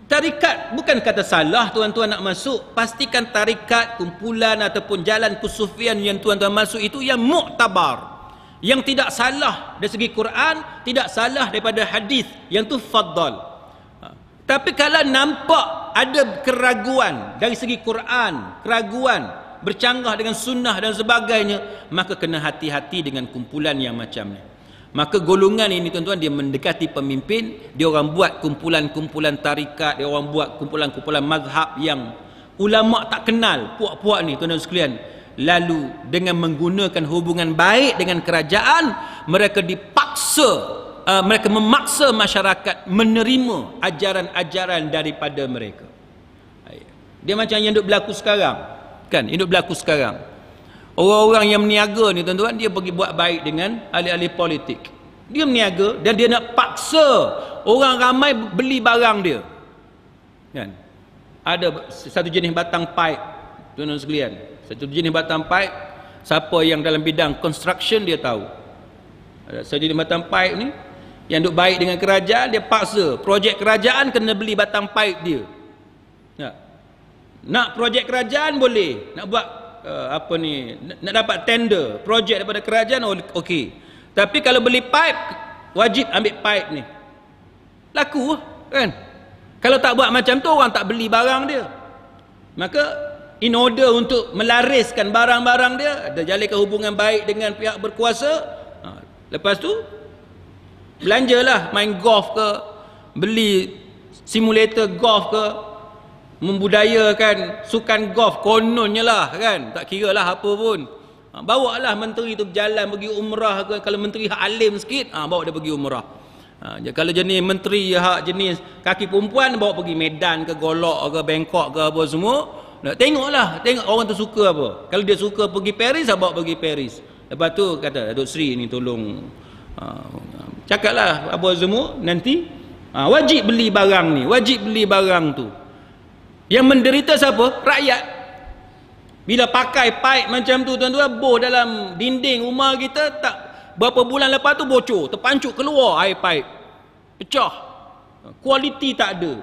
Tarikat bukan kata salah tuan-tuan nak masuk. Pastikan tarikat, kumpulan ataupun jalan kusufian yang tuan-tuan masuk itu yang muktabar. Yang tidak salah dari segi Quran, tidak salah daripada hadis yang tu faddal. Ha. Tapi kalau nampak ada keraguan dari segi Quran, keraguan bercanggah dengan sunnah dan sebagainya, maka kena hati-hati dengan kumpulan yang macam ni maka golongan ini tuan-tuan dia mendekati pemimpin dia orang buat kumpulan-kumpulan tarikat dia orang buat kumpulan-kumpulan mazhab yang ulama tak kenal puak-puak ni tuan-tuan sekalian lalu dengan menggunakan hubungan baik dengan kerajaan mereka dipaksa uh, mereka memaksa masyarakat menerima ajaran-ajaran daripada mereka dia macam yang duk berlaku sekarang kan yang duk berlaku sekarang Orang-orang yang meniaga ni tuan-tuan dia pergi buat baik dengan ahli-ahli politik. Dia meniaga dan dia nak paksa orang ramai beli barang dia. Kan? Ada satu jenis batang paip tuan-tuan sekalian. Satu jenis batang paip siapa yang dalam bidang construction dia tahu. Ada satu jenis batang paip ni yang duk baik dengan kerajaan dia paksa projek kerajaan kena beli batang paip dia. Ya. Nak projek kerajaan boleh, nak buat Eh, apa ni nak dapat tender projek daripada kerajaan oh, okey tapi kalau beli pipe wajib ambil pipe ni laku lah, kan kalau tak buat macam tu orang tak beli barang dia maka in order untuk melariskan barang-barang dia ada jalin hubungan baik dengan pihak berkuasa ha, lepas tu belanjalah main golf ke beli simulator golf ke membudayakan sukan golf kononnya lah kan tak kira lah apa pun ha, bawa lah menteri tu berjalan pergi umrah ke kalau menteri hak alim sikit ha, bawa dia pergi umrah ha, kalau jenis menteri hak jenis kaki perempuan bawa pergi medan ke golok ke bengkok ke apa semua tengok lah tengok orang tu suka apa kalau dia suka pergi Paris ha, bawa pergi Paris lepas tu kata Datuk Sri ni tolong ha, cakap lah apa semua nanti ha, wajib beli barang ni wajib beli barang tu yang menderita siapa? Rakyat. Bila pakai paip macam tu tuan-tuan, boh dalam dinding rumah kita tak berapa bulan lepas tu bocor, terpancut keluar air paip. Pecah. Kualiti tak ada.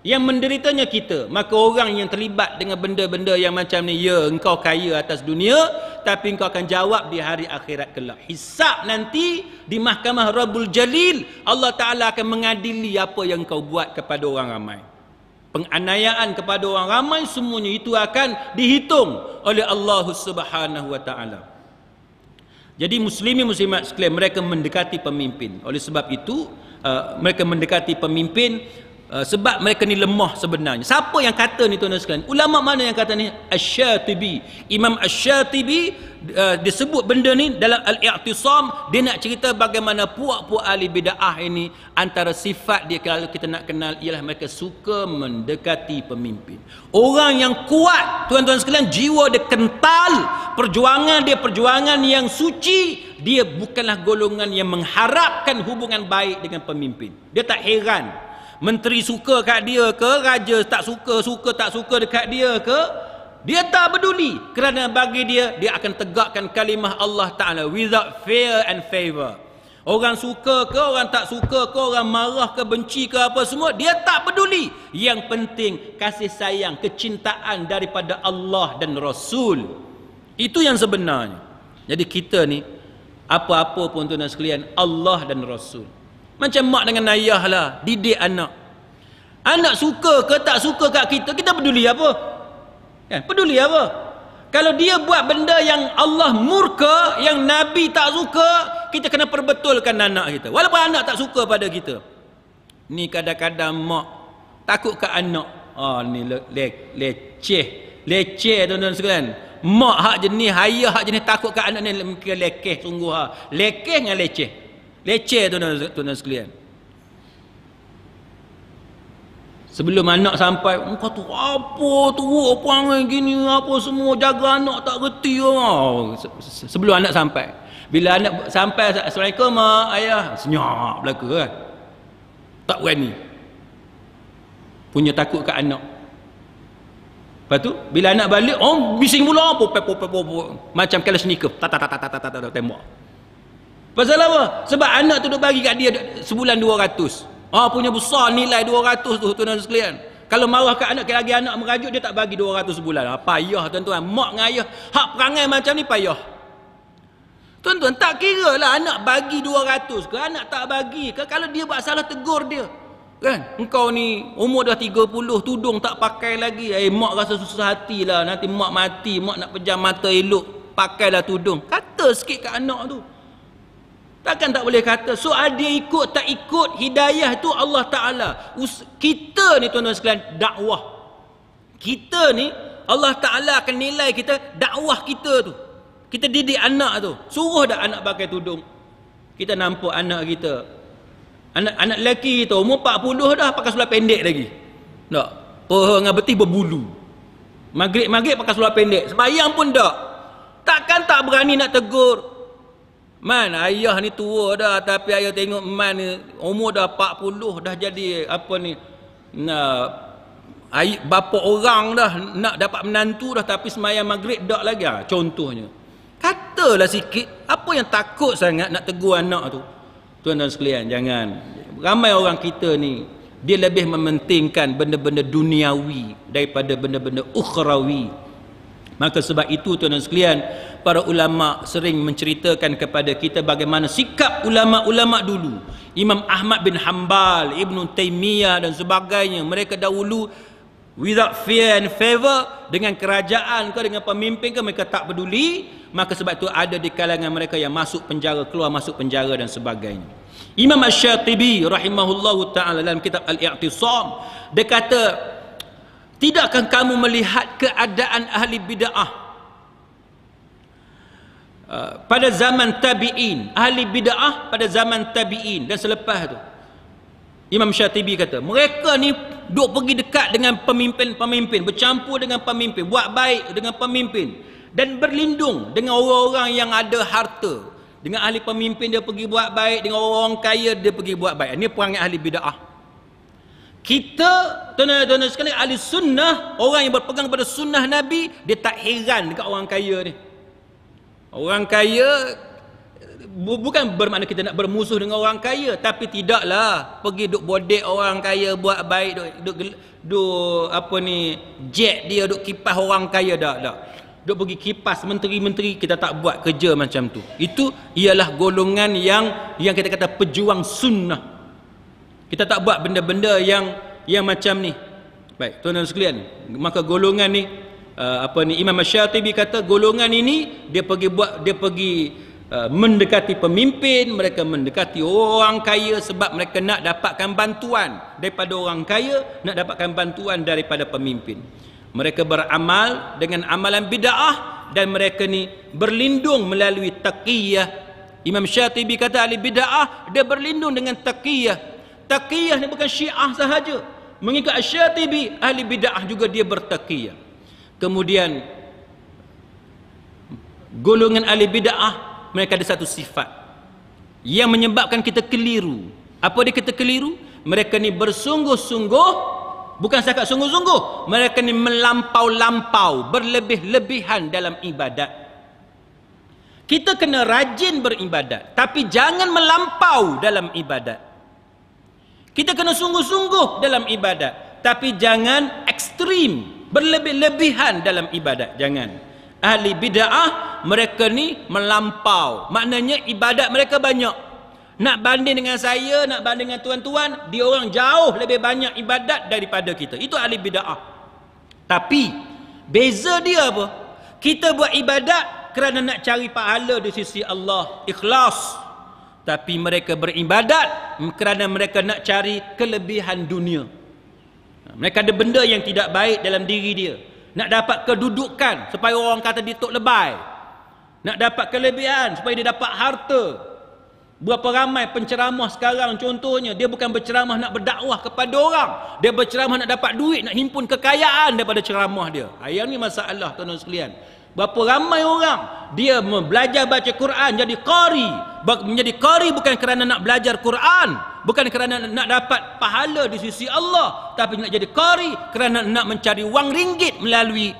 Yang menderitanya kita. Maka orang yang terlibat dengan benda-benda yang macam ni, ya engkau kaya atas dunia, tapi engkau akan jawab di hari akhirat kelak. Hisab nanti di mahkamah Rabbul Jalil, Allah Ta'ala akan mengadili apa yang kau buat kepada orang ramai penganiayaan kepada orang ramai semuanya itu akan dihitung oleh Allah Subhanahu wa taala. Jadi muslimin muslimat sekalian mereka mendekati pemimpin. Oleh sebab itu uh, mereka mendekati pemimpin Uh, sebab mereka ni lemah sebenarnya. Siapa yang kata ni tuan-tuan sekalian? Ulama mana yang kata ni? Asy-Syatibi. Imam Asy-Syatibi uh, disebut benda ni dalam Al-I'tisam, dia nak cerita bagaimana puak-puak ahli bidah ini antara sifat dia kalau kita nak kenal ialah mereka suka mendekati pemimpin. Orang yang kuat, tuan-tuan sekalian, jiwa dia kental, perjuangan dia perjuangan yang suci, dia bukanlah golongan yang mengharapkan hubungan baik dengan pemimpin. Dia tak heran menteri suka kat dia ke raja tak suka suka tak suka dekat dia ke dia tak peduli kerana bagi dia dia akan tegakkan kalimah Allah Taala without fear and favor orang suka ke orang tak suka ke orang marah ke benci ke apa semua dia tak peduli yang penting kasih sayang kecintaan daripada Allah dan Rasul itu yang sebenarnya jadi kita ni apa-apa pun tuan sekalian Allah dan Rasul macam mak dengan ayah lah. Didik anak. Anak suka ke tak suka kat kita, kita peduli apa? Kan? Peduli apa? Kalau dia buat benda yang Allah murka, yang Nabi tak suka, kita kena perbetulkan anak kita. Walaupun anak tak suka pada kita. Ni kadang-kadang mak takut kat anak. Oh ni le- le- leceh. Leceh tuan-tuan sekalian. Mak hak jenis, ayah hak jenis takut kat anak ni lekeh sungguh. Ha. Lekeh dengan leceh. Leceh tu tuan sekalian. Sebelum anak sampai, muka oh, tu apa tu, apa angin gini, apa semua, jaga anak tak reti. Oh. Sebelum anak sampai. Bila anak sampai, Assalamualaikum, mak, ayah, senyap belaka kan. Tak berani. Punya takut kat anak. Lepas tu, bila anak balik, oh, bising pula, apa, apa, apa, apa, macam kalau senikah, tak, tak, tak, tak, tak, tak, Pasal apa? Sebab anak tu duk bagi kat dia sebulan 200. Ah punya besar nilai 200 tu tuan-tuan sekalian. Kalau marah kat anak, lagi anak merajuk, dia tak bagi 200 sebulan. Ha, payah tuan-tuan. Mak dengan ayah, hak perangai macam ni payah. Tuan-tuan, tak kira lah anak bagi 200 ke, anak tak bagi ke. Kalau dia buat salah, tegur dia. Kan? Engkau ni umur dah 30, tudung tak pakai lagi. Eh, mak rasa susah hati lah. Nanti mak mati, mak nak pejam mata elok. Pakailah tudung. Kata sikit kat anak tu. Takkan tak boleh kata so ada ikut tak ikut hidayah tu Allah Taala. Kita ni tuan-tuan sekalian dakwah. Kita ni Allah Taala akan nilai kita dakwah kita tu. Kita didik anak tu. Suruh dah anak pakai tudung. Kita nampak anak kita. Anak anak lelaki tu umur 40 dah pakai seluar pendek lagi. Tak. Peha dengan betis berbulu. Maghrib-maghrib pakai seluar pendek. Sembahyang pun tak. Takkan tak berani nak tegur. Man ayah ni tua dah tapi ayah tengok Man ni umur dah 40 dah jadi apa ni nah ayah bapa orang dah nak dapat menantu dah tapi semayang maghrib dah lagi ha, contohnya. Katalah sikit apa yang takut sangat nak tegur anak tu. Tuan-tuan sekalian jangan. Ramai orang kita ni dia lebih mementingkan benda-benda duniawi daripada benda-benda ukhrawi. -benda Maka sebab itu tuan dan sekalian, para ulama sering menceritakan kepada kita bagaimana sikap ulama-ulama dulu. Imam Ahmad bin Hanbal, Ibn Taymiyah dan sebagainya, mereka dahulu without fear and favor dengan kerajaan ke dengan pemimpin ke mereka tak peduli maka sebab itu ada di kalangan mereka yang masuk penjara keluar masuk penjara dan sebagainya Imam Asy-Syatibi rahimahullahu taala dalam kitab Al-I'tisam dia kata Tidakkah kamu melihat keadaan ahli bid'ah? Uh, pada zaman tabi'in ahli bid'ah pada zaman tabi'in dan selepas itu, Imam Syatibi kata mereka ni duk pergi dekat dengan pemimpin-pemimpin bercampur dengan pemimpin buat baik dengan pemimpin dan berlindung dengan orang-orang yang ada harta dengan ahli pemimpin dia pergi buat baik dengan orang-orang kaya dia pergi buat baik ini perangai ahli bid'ah kita tuan-tuan sekali ahli sunnah orang yang berpegang pada sunnah nabi dia tak heran dekat orang kaya ni orang kaya bu- bukan bermakna kita nak bermusuh dengan orang kaya tapi tidaklah pergi duk bodek orang kaya buat baik duk duk, duk apa ni jet dia duk kipas orang kaya dah dah duk pergi kipas menteri-menteri kita tak buat kerja macam tu itu ialah golongan yang yang kita kata pejuang sunnah kita tak buat benda-benda yang yang macam ni. Baik, tuan-tuan sekalian, maka golongan ni uh, apa ni Imam Syatibi kata golongan ini dia pergi buat dia pergi uh, mendekati pemimpin, mereka mendekati orang kaya sebab mereka nak dapatkan bantuan daripada orang kaya, nak dapatkan bantuan daripada pemimpin. Mereka beramal dengan amalan bid'ah dan mereka ni berlindung melalui taqiyah. Imam Syatibi kata ahli bid'ah dia berlindung dengan taqiyah Taqiyah ni bukan syiah sahaja. Mengikut syatibi, ahli bid'ah juga dia bertaqiyah. Kemudian, golongan ahli bid'ah, mereka ada satu sifat. Yang menyebabkan kita keliru. Apa dia kita keliru? Mereka ni bersungguh-sungguh, bukan sekat sungguh-sungguh. Mereka ni melampau-lampau, berlebih-lebihan dalam ibadat. Kita kena rajin beribadat. Tapi jangan melampau dalam ibadat. Kita kena sungguh-sungguh dalam ibadat. Tapi jangan ekstrim. Berlebih-lebihan dalam ibadat. Jangan. Ahli bida'ah mereka ni melampau. Maknanya ibadat mereka banyak. Nak banding dengan saya, nak banding dengan tuan-tuan. Dia orang jauh lebih banyak ibadat daripada kita. Itu ahli bida'ah. Tapi beza dia apa? Kita buat ibadat kerana nak cari pahala di sisi Allah. Ikhlas tapi mereka beribadat kerana mereka nak cari kelebihan dunia mereka ada benda yang tidak baik dalam diri dia nak dapat kedudukan supaya orang kata dia tok lebay nak dapat kelebihan supaya dia dapat harta berapa ramai penceramah sekarang contohnya dia bukan berceramah nak berdakwah kepada orang dia berceramah nak dapat duit nak himpun kekayaan daripada ceramah dia yang ni masalah tuan-tuan sekalian berapa ramai orang dia belajar baca Quran jadi qari menjadi qari bukan kerana nak belajar Quran bukan kerana nak dapat pahala di sisi Allah tapi nak jadi qari kerana nak mencari wang ringgit melalui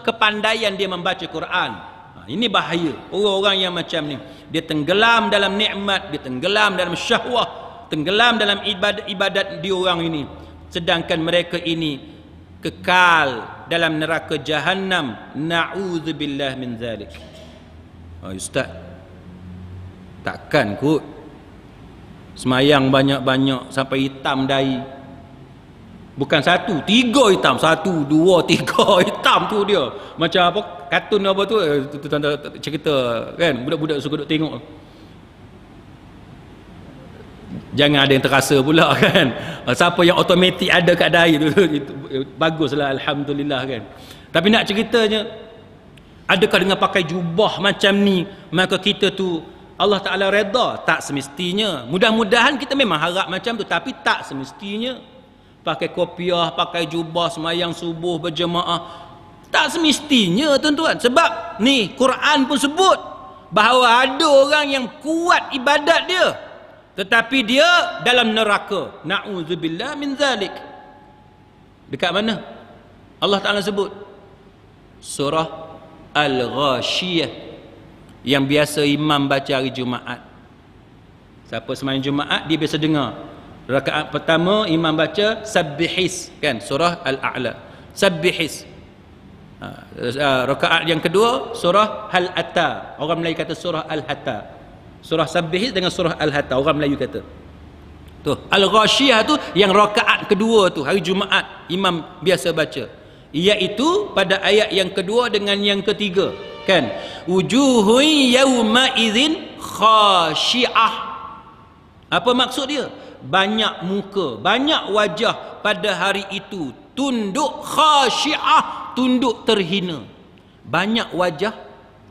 kepandaian dia membaca Quran ha, ini bahaya orang-orang yang macam ni dia tenggelam dalam nikmat dia tenggelam dalam syahwah tenggelam dalam ibadat-ibadat di orang ini sedangkan mereka ini kekal dalam neraka jahannam naudzubillah min zalik oh, ustaz takkan kut semayang banyak-banyak sampai hitam dai bukan satu tiga hitam satu dua tiga hitam tu dia macam apa kartun apa tu eh, cerita kan budak-budak suka duk tengok jangan ada yang terasa pula kan ah, siapa yang otomatik ada kat daya tu, tu, tu eh, baguslah Alhamdulillah kan tapi nak ceritanya adakah dengan pakai jubah macam ni maka kita tu Allah Ta'ala reda tak semestinya mudah-mudahan kita memang harap macam tu tapi tak semestinya pakai kopiah, pakai jubah, semayang subuh, berjemaah tak semestinya tuan-tuan sebab ni Quran pun sebut bahawa ada orang yang kuat ibadat dia tetapi dia dalam neraka na'udzubillah min zalik dekat mana Allah Ta'ala sebut surah Al-Ghashiyah yang biasa imam baca hari Jumaat siapa semain Jumaat dia biasa dengar rakaat pertama imam baca sabbihis kan surah Al-A'la sabbihis Uh, rakaat yang kedua surah al Hatta orang Melayu kata surah al hatta Surah Sabih dengan surah Al-Hatta orang Melayu kata. Tu, Al-Ghashiyah tu yang rakaat kedua tu hari Jumaat imam biasa baca. Iaitu pada ayat yang kedua dengan yang ketiga, kan? Wujuhun yauma izin khashi'ah. Apa maksud dia? Banyak muka, banyak wajah pada hari itu tunduk khashi'ah, tunduk terhina. Banyak wajah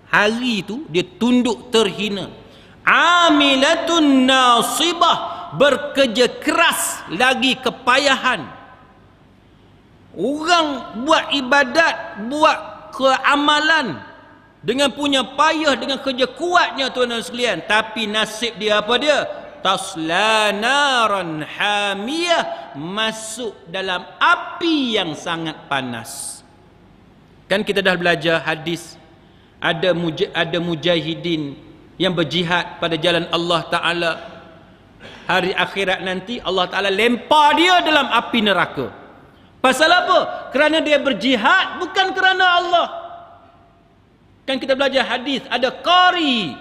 hari itu dia tunduk terhina amilatun nasibah bekerja keras lagi kepayahan orang buat ibadat buat keamalan dengan punya payah dengan kerja kuatnya tuan-tuan sekalian tapi nasib dia apa dia taslanaran hamiyah masuk dalam api yang sangat panas kan kita dah belajar hadis ada muj ada mujahidin yang berjihad pada jalan Allah Ta'ala hari akhirat nanti Allah Ta'ala lempar dia dalam api neraka pasal apa? kerana dia berjihad bukan kerana Allah kan kita belajar hadis ada qari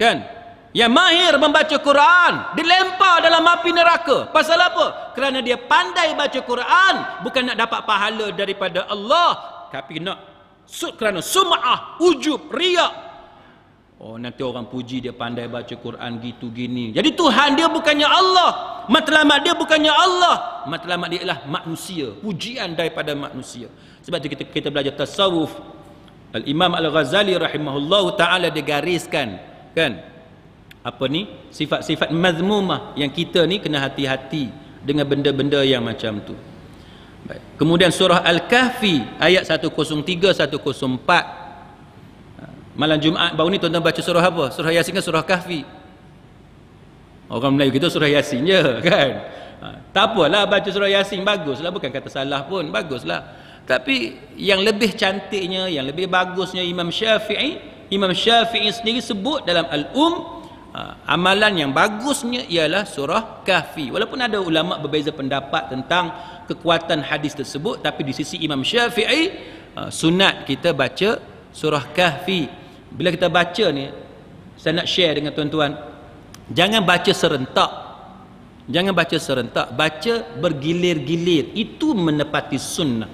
kan yang mahir membaca Quran dilempar dalam api neraka pasal apa? kerana dia pandai baca Quran bukan nak dapat pahala daripada Allah tapi nak kerana sumah ujub riak Oh nanti orang puji dia pandai baca Quran gitu gini. Jadi Tuhan dia bukannya Allah. Matlamat dia bukannya Allah. Matlamat dia ialah manusia. Pujian daripada manusia. Sebab tu kita, kita belajar tasawuf. Al-Imam Al-Ghazali rahimahullah ta'ala dia gariskan. Kan? Apa ni? Sifat-sifat mazmumah yang kita ni kena hati-hati dengan benda-benda yang macam tu. Baik. Kemudian surah Al-Kahfi ayat 103-104. Malam Jumaat baru ni tuan-tuan baca surah apa? Surah Yasin ke surah Kahfi? Orang Melayu kita surah Yasin je kan? Ha, tak apalah baca surah Yasin baguslah bukan kata salah pun baguslah. Tapi yang lebih cantiknya, yang lebih bagusnya Imam Syafi'i, Imam Syafi'i sendiri sebut dalam Al-Um ha, amalan yang bagusnya ialah surah Kahfi. Walaupun ada ulama berbeza pendapat tentang kekuatan hadis tersebut tapi di sisi Imam Syafi'i ha, sunat kita baca surah kahfi bila kita baca ni saya nak share dengan tuan-tuan jangan baca serentak jangan baca serentak baca bergilir-gilir itu menepati sunnah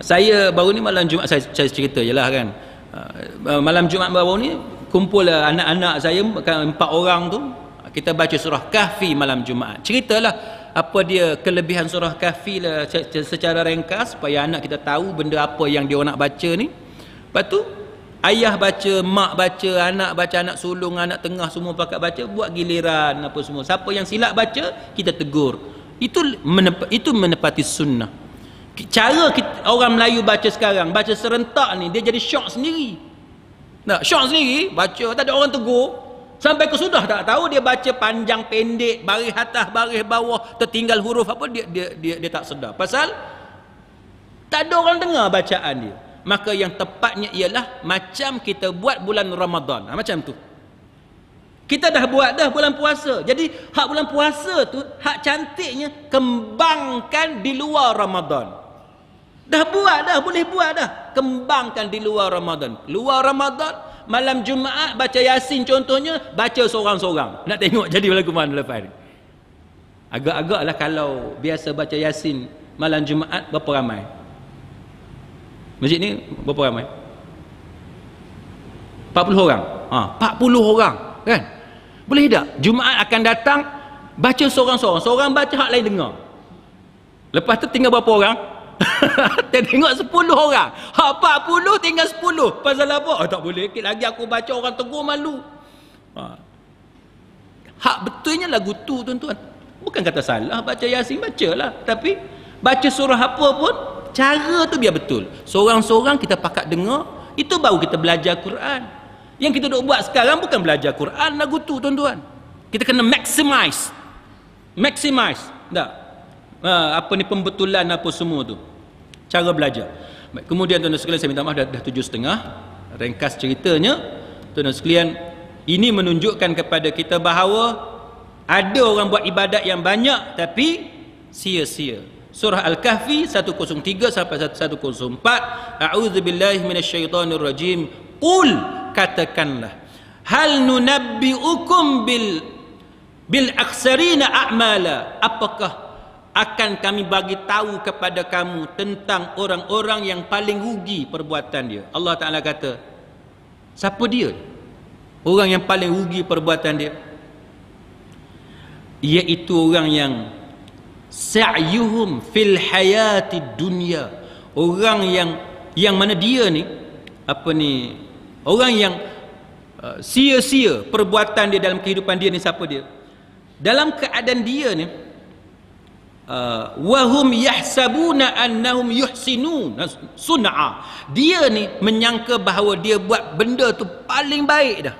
saya baru ni malam Jumaat saya, saya cerita je lah kan ah, malam Jumaat baru ni kumpul anak-anak saya empat orang tu kita baca surah kahfi malam Jumat ceritalah apa dia kelebihan surah kafi lah secara ringkas supaya anak kita tahu benda apa yang dia nak baca ni lepas tu ayah baca, mak baca, anak baca, anak sulung, anak tengah semua pakat baca buat giliran apa semua siapa yang silap baca kita tegur itu menep- itu menepati sunnah cara kita, orang Melayu baca sekarang baca serentak ni dia jadi syok sendiri Nak syok sendiri baca tak ada orang tegur Sampai ke sudah tak tahu dia baca panjang pendek, baris atas, baris bawah, tertinggal huruf apa dia dia dia, dia tak sedar. Pasal tak ada orang dengar bacaan dia. Maka yang tepatnya ialah macam kita buat bulan Ramadan. Ha, macam tu. Kita dah buat dah bulan puasa. Jadi hak bulan puasa tu hak cantiknya kembangkan di luar Ramadan. Dah buat dah, boleh buat dah. Kembangkan di luar Ramadan. Luar Ramadan malam Jumaat baca Yasin contohnya baca seorang-seorang nak tengok jadi berlaku mana lepas ni agak agak lah kalau biasa baca Yasin malam Jumaat berapa ramai masjid ni berapa ramai 40 orang ha, 40 orang kan boleh tak Jumaat akan datang baca seorang-seorang seorang baca hak lain dengar lepas tu tinggal berapa orang Dia tengok 10 orang. Ha 40 tinggal 10. Pasal apa? Oh, tak boleh. Kita lagi aku baca orang tegur malu. Ha. Hak betulnya lagu tu tuan-tuan. Bukan kata salah baca Yasin bacalah. Tapi baca surah apa pun cara tu biar betul. Seorang-seorang kita pakat dengar, itu baru kita belajar Quran. Yang kita duk buat sekarang bukan belajar Quran lagu tu tuan-tuan. Kita kena maximize. Maximize. Dah ha, Uh, apa ni pembetulan apa semua tu cara belajar. Kemudian tuan-tuan sekalian saya minta maaf dah, tujuh setengah. Ringkas ceritanya. Tuan-tuan sekalian ini menunjukkan kepada kita bahawa ada orang buat ibadat yang banyak tapi sia-sia. Surah Al-Kahfi 103 sampai 104. A'udzubillahi minasyaitonir rajim. Qul katakanlah. Hal nunabbiukum bil bil aksarina a'mala? Apakah akan kami bagi tahu kepada kamu tentang orang-orang yang paling rugi perbuatan dia. Allah Taala kata, siapa dia? Orang yang paling rugi perbuatan dia iaitu orang yang sa'yuhum fil hayati dunya. Orang yang yang mana dia ni apa ni? Orang yang uh, sia-sia perbuatan dia dalam kehidupan dia ni siapa dia? Dalam keadaan dia ni Uh, wahum yahsabuna annahum yuhsinun sun'a dia ni menyangka bahawa dia buat benda tu paling baik dah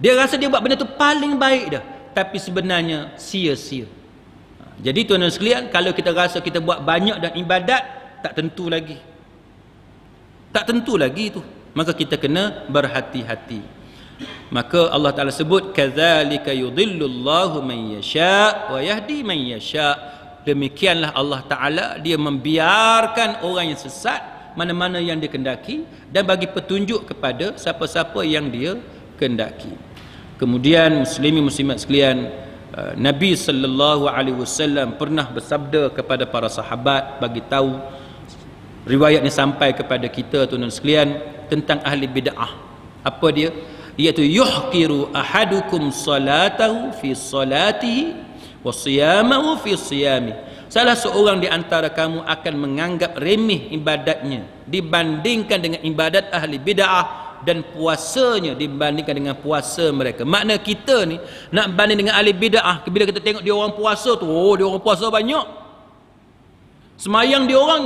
dia rasa dia buat benda tu paling baik dah tapi sebenarnya sia-sia ha, jadi tuan-tuan sekalian kalau kita rasa kita buat banyak dan ibadat tak tentu lagi tak tentu lagi tu maka kita kena berhati-hati maka Allah Taala sebut kadzalika yudhillullahu man yasha wa yahdi man yasha demikianlah Allah Taala dia membiarkan orang yang sesat mana-mana yang dia kendaki, dan bagi petunjuk kepada siapa-siapa yang dia kendaki kemudian muslimin muslimat sekalian uh, Nabi sallallahu alaihi wasallam pernah bersabda kepada para sahabat bagi tahu riwayat ini sampai kepada kita tuan-tuan sekalian tentang ahli bidah apa dia iaitu yuhqiru ahadukum salatahu fi salatihi wa siyamahu fi siyami salah seorang di antara kamu akan menganggap remeh ibadatnya dibandingkan dengan ibadat ahli bid'ah dan puasanya dibandingkan dengan puasa mereka makna kita ni nak banding dengan ahli bid'ah bila kita tengok dia orang puasa tu oh dia orang puasa banyak semayang dia orang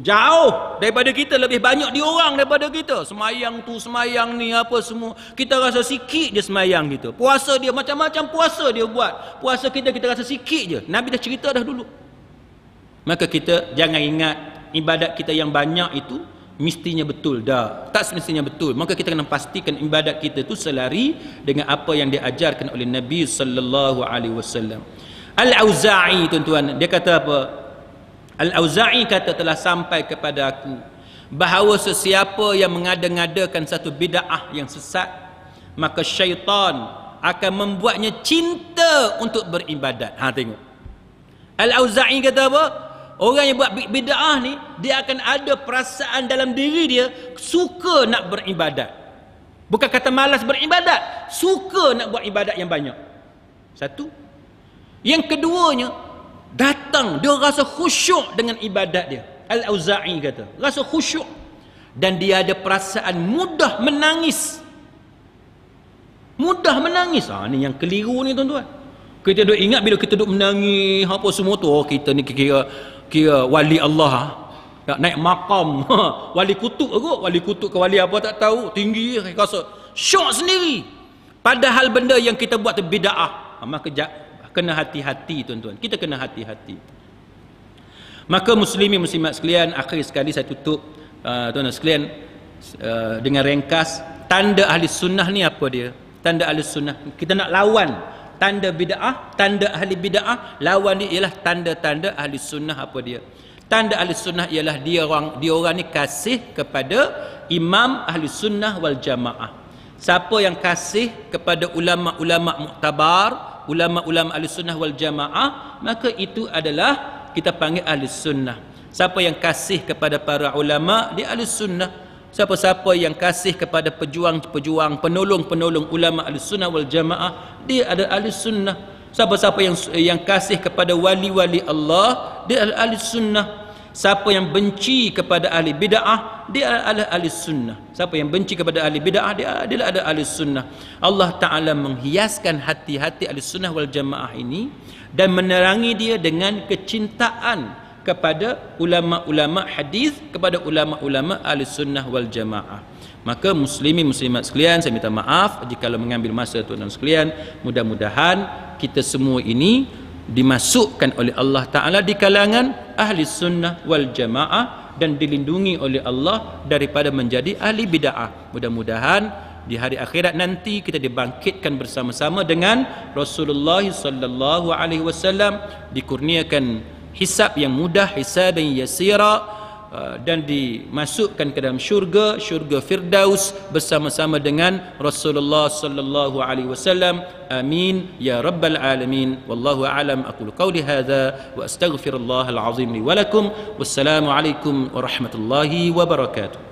jauh daripada kita lebih banyak diorang daripada kita semayang tu semayang ni apa semua kita rasa sikit je semayang kita puasa dia macam-macam puasa dia buat puasa kita kita rasa sikit je Nabi dah cerita dah dulu maka kita jangan ingat ibadat kita yang banyak itu mestinya betul dah tak semestinya betul maka kita kena pastikan ibadat kita tu selari dengan apa yang diajarkan oleh Nabi sallallahu alaihi wasallam Al-Auza'i tuan-tuan dia kata apa Al-Auza'i kata telah sampai kepada aku bahawa sesiapa yang mengada-ngadakan satu bid'ah yang sesat maka syaitan akan membuatnya cinta untuk beribadat. Ha tengok. Al-Auza'i kata apa? Orang yang buat bid'ah ni dia akan ada perasaan dalam diri dia suka nak beribadat. Bukan kata malas beribadat, suka nak buat ibadat yang banyak. Satu. Yang keduanya, datang dia rasa khusyuk dengan ibadat dia al-auza'i kata rasa khusyuk dan dia ada perasaan mudah menangis mudah menangis ha ni yang keliru ni tuan-tuan kita duk ingat bila kita duk menangis apa semua tu oh, kita ni kira kira wali Allah ah. nak naik makam wali kutub kot wali kutub ke wali apa tak tahu tinggi rasa syok sendiri padahal benda yang kita buat tu bidaah maka kena hati-hati tuan-tuan kita kena hati-hati maka muslimi muslimat sekalian akhir sekali saya tutup uh, tuan-tuan sekalian uh, dengan ringkas tanda ahli sunnah ni apa dia tanda ahli sunnah kita nak lawan tanda bid'ah tanda ahli bid'ah lawan dia ialah tanda-tanda ahli sunnah apa dia tanda ahli sunnah ialah dia orang dia orang ni kasih kepada imam ahli sunnah wal jamaah siapa yang kasih kepada ulama-ulama muktabar ulama-ulama ahli sunnah wal jamaah maka itu adalah kita panggil ahli sunnah siapa yang kasih kepada para ulama dia ahli sunnah siapa-siapa yang kasih kepada pejuang-pejuang penolong-penolong ulama ahli sunnah wal jamaah dia ada ahli sunnah siapa-siapa yang yang kasih kepada wali-wali Allah dia ahli sunnah siapa yang benci kepada ahli bid'ah dia adalah ahli sunnah siapa yang benci kepada ahli bid'ah dia adalah ada ahli sunnah Allah taala menghiaskan hati-hati ahli sunnah wal jamaah ini dan menerangi dia dengan kecintaan kepada ulama-ulama hadis kepada ulama-ulama ahli sunnah wal jamaah maka Muslimi muslimat sekalian saya minta maaf jika mengambil masa tuan-tuan sekalian mudah-mudahan kita semua ini dimasukkan oleh Allah Ta'ala di kalangan ahli sunnah wal jamaah dan dilindungi oleh Allah daripada menjadi ahli bida'ah. Mudah-mudahan di hari akhirat nanti kita dibangkitkan bersama-sama dengan Rasulullah sallallahu alaihi wasallam dikurniakan hisab yang mudah hisab yang yasira Uh, dan dimasukkan ke dalam syurga syurga firdaus bersama-sama dengan Rasulullah sallallahu alaihi wasallam amin ya rabbal alamin wallahu alam Aku qawli hadza wa astaghfirullahal azim li wa lakum wassalamu alaikum warahmatullahi wabarakatuh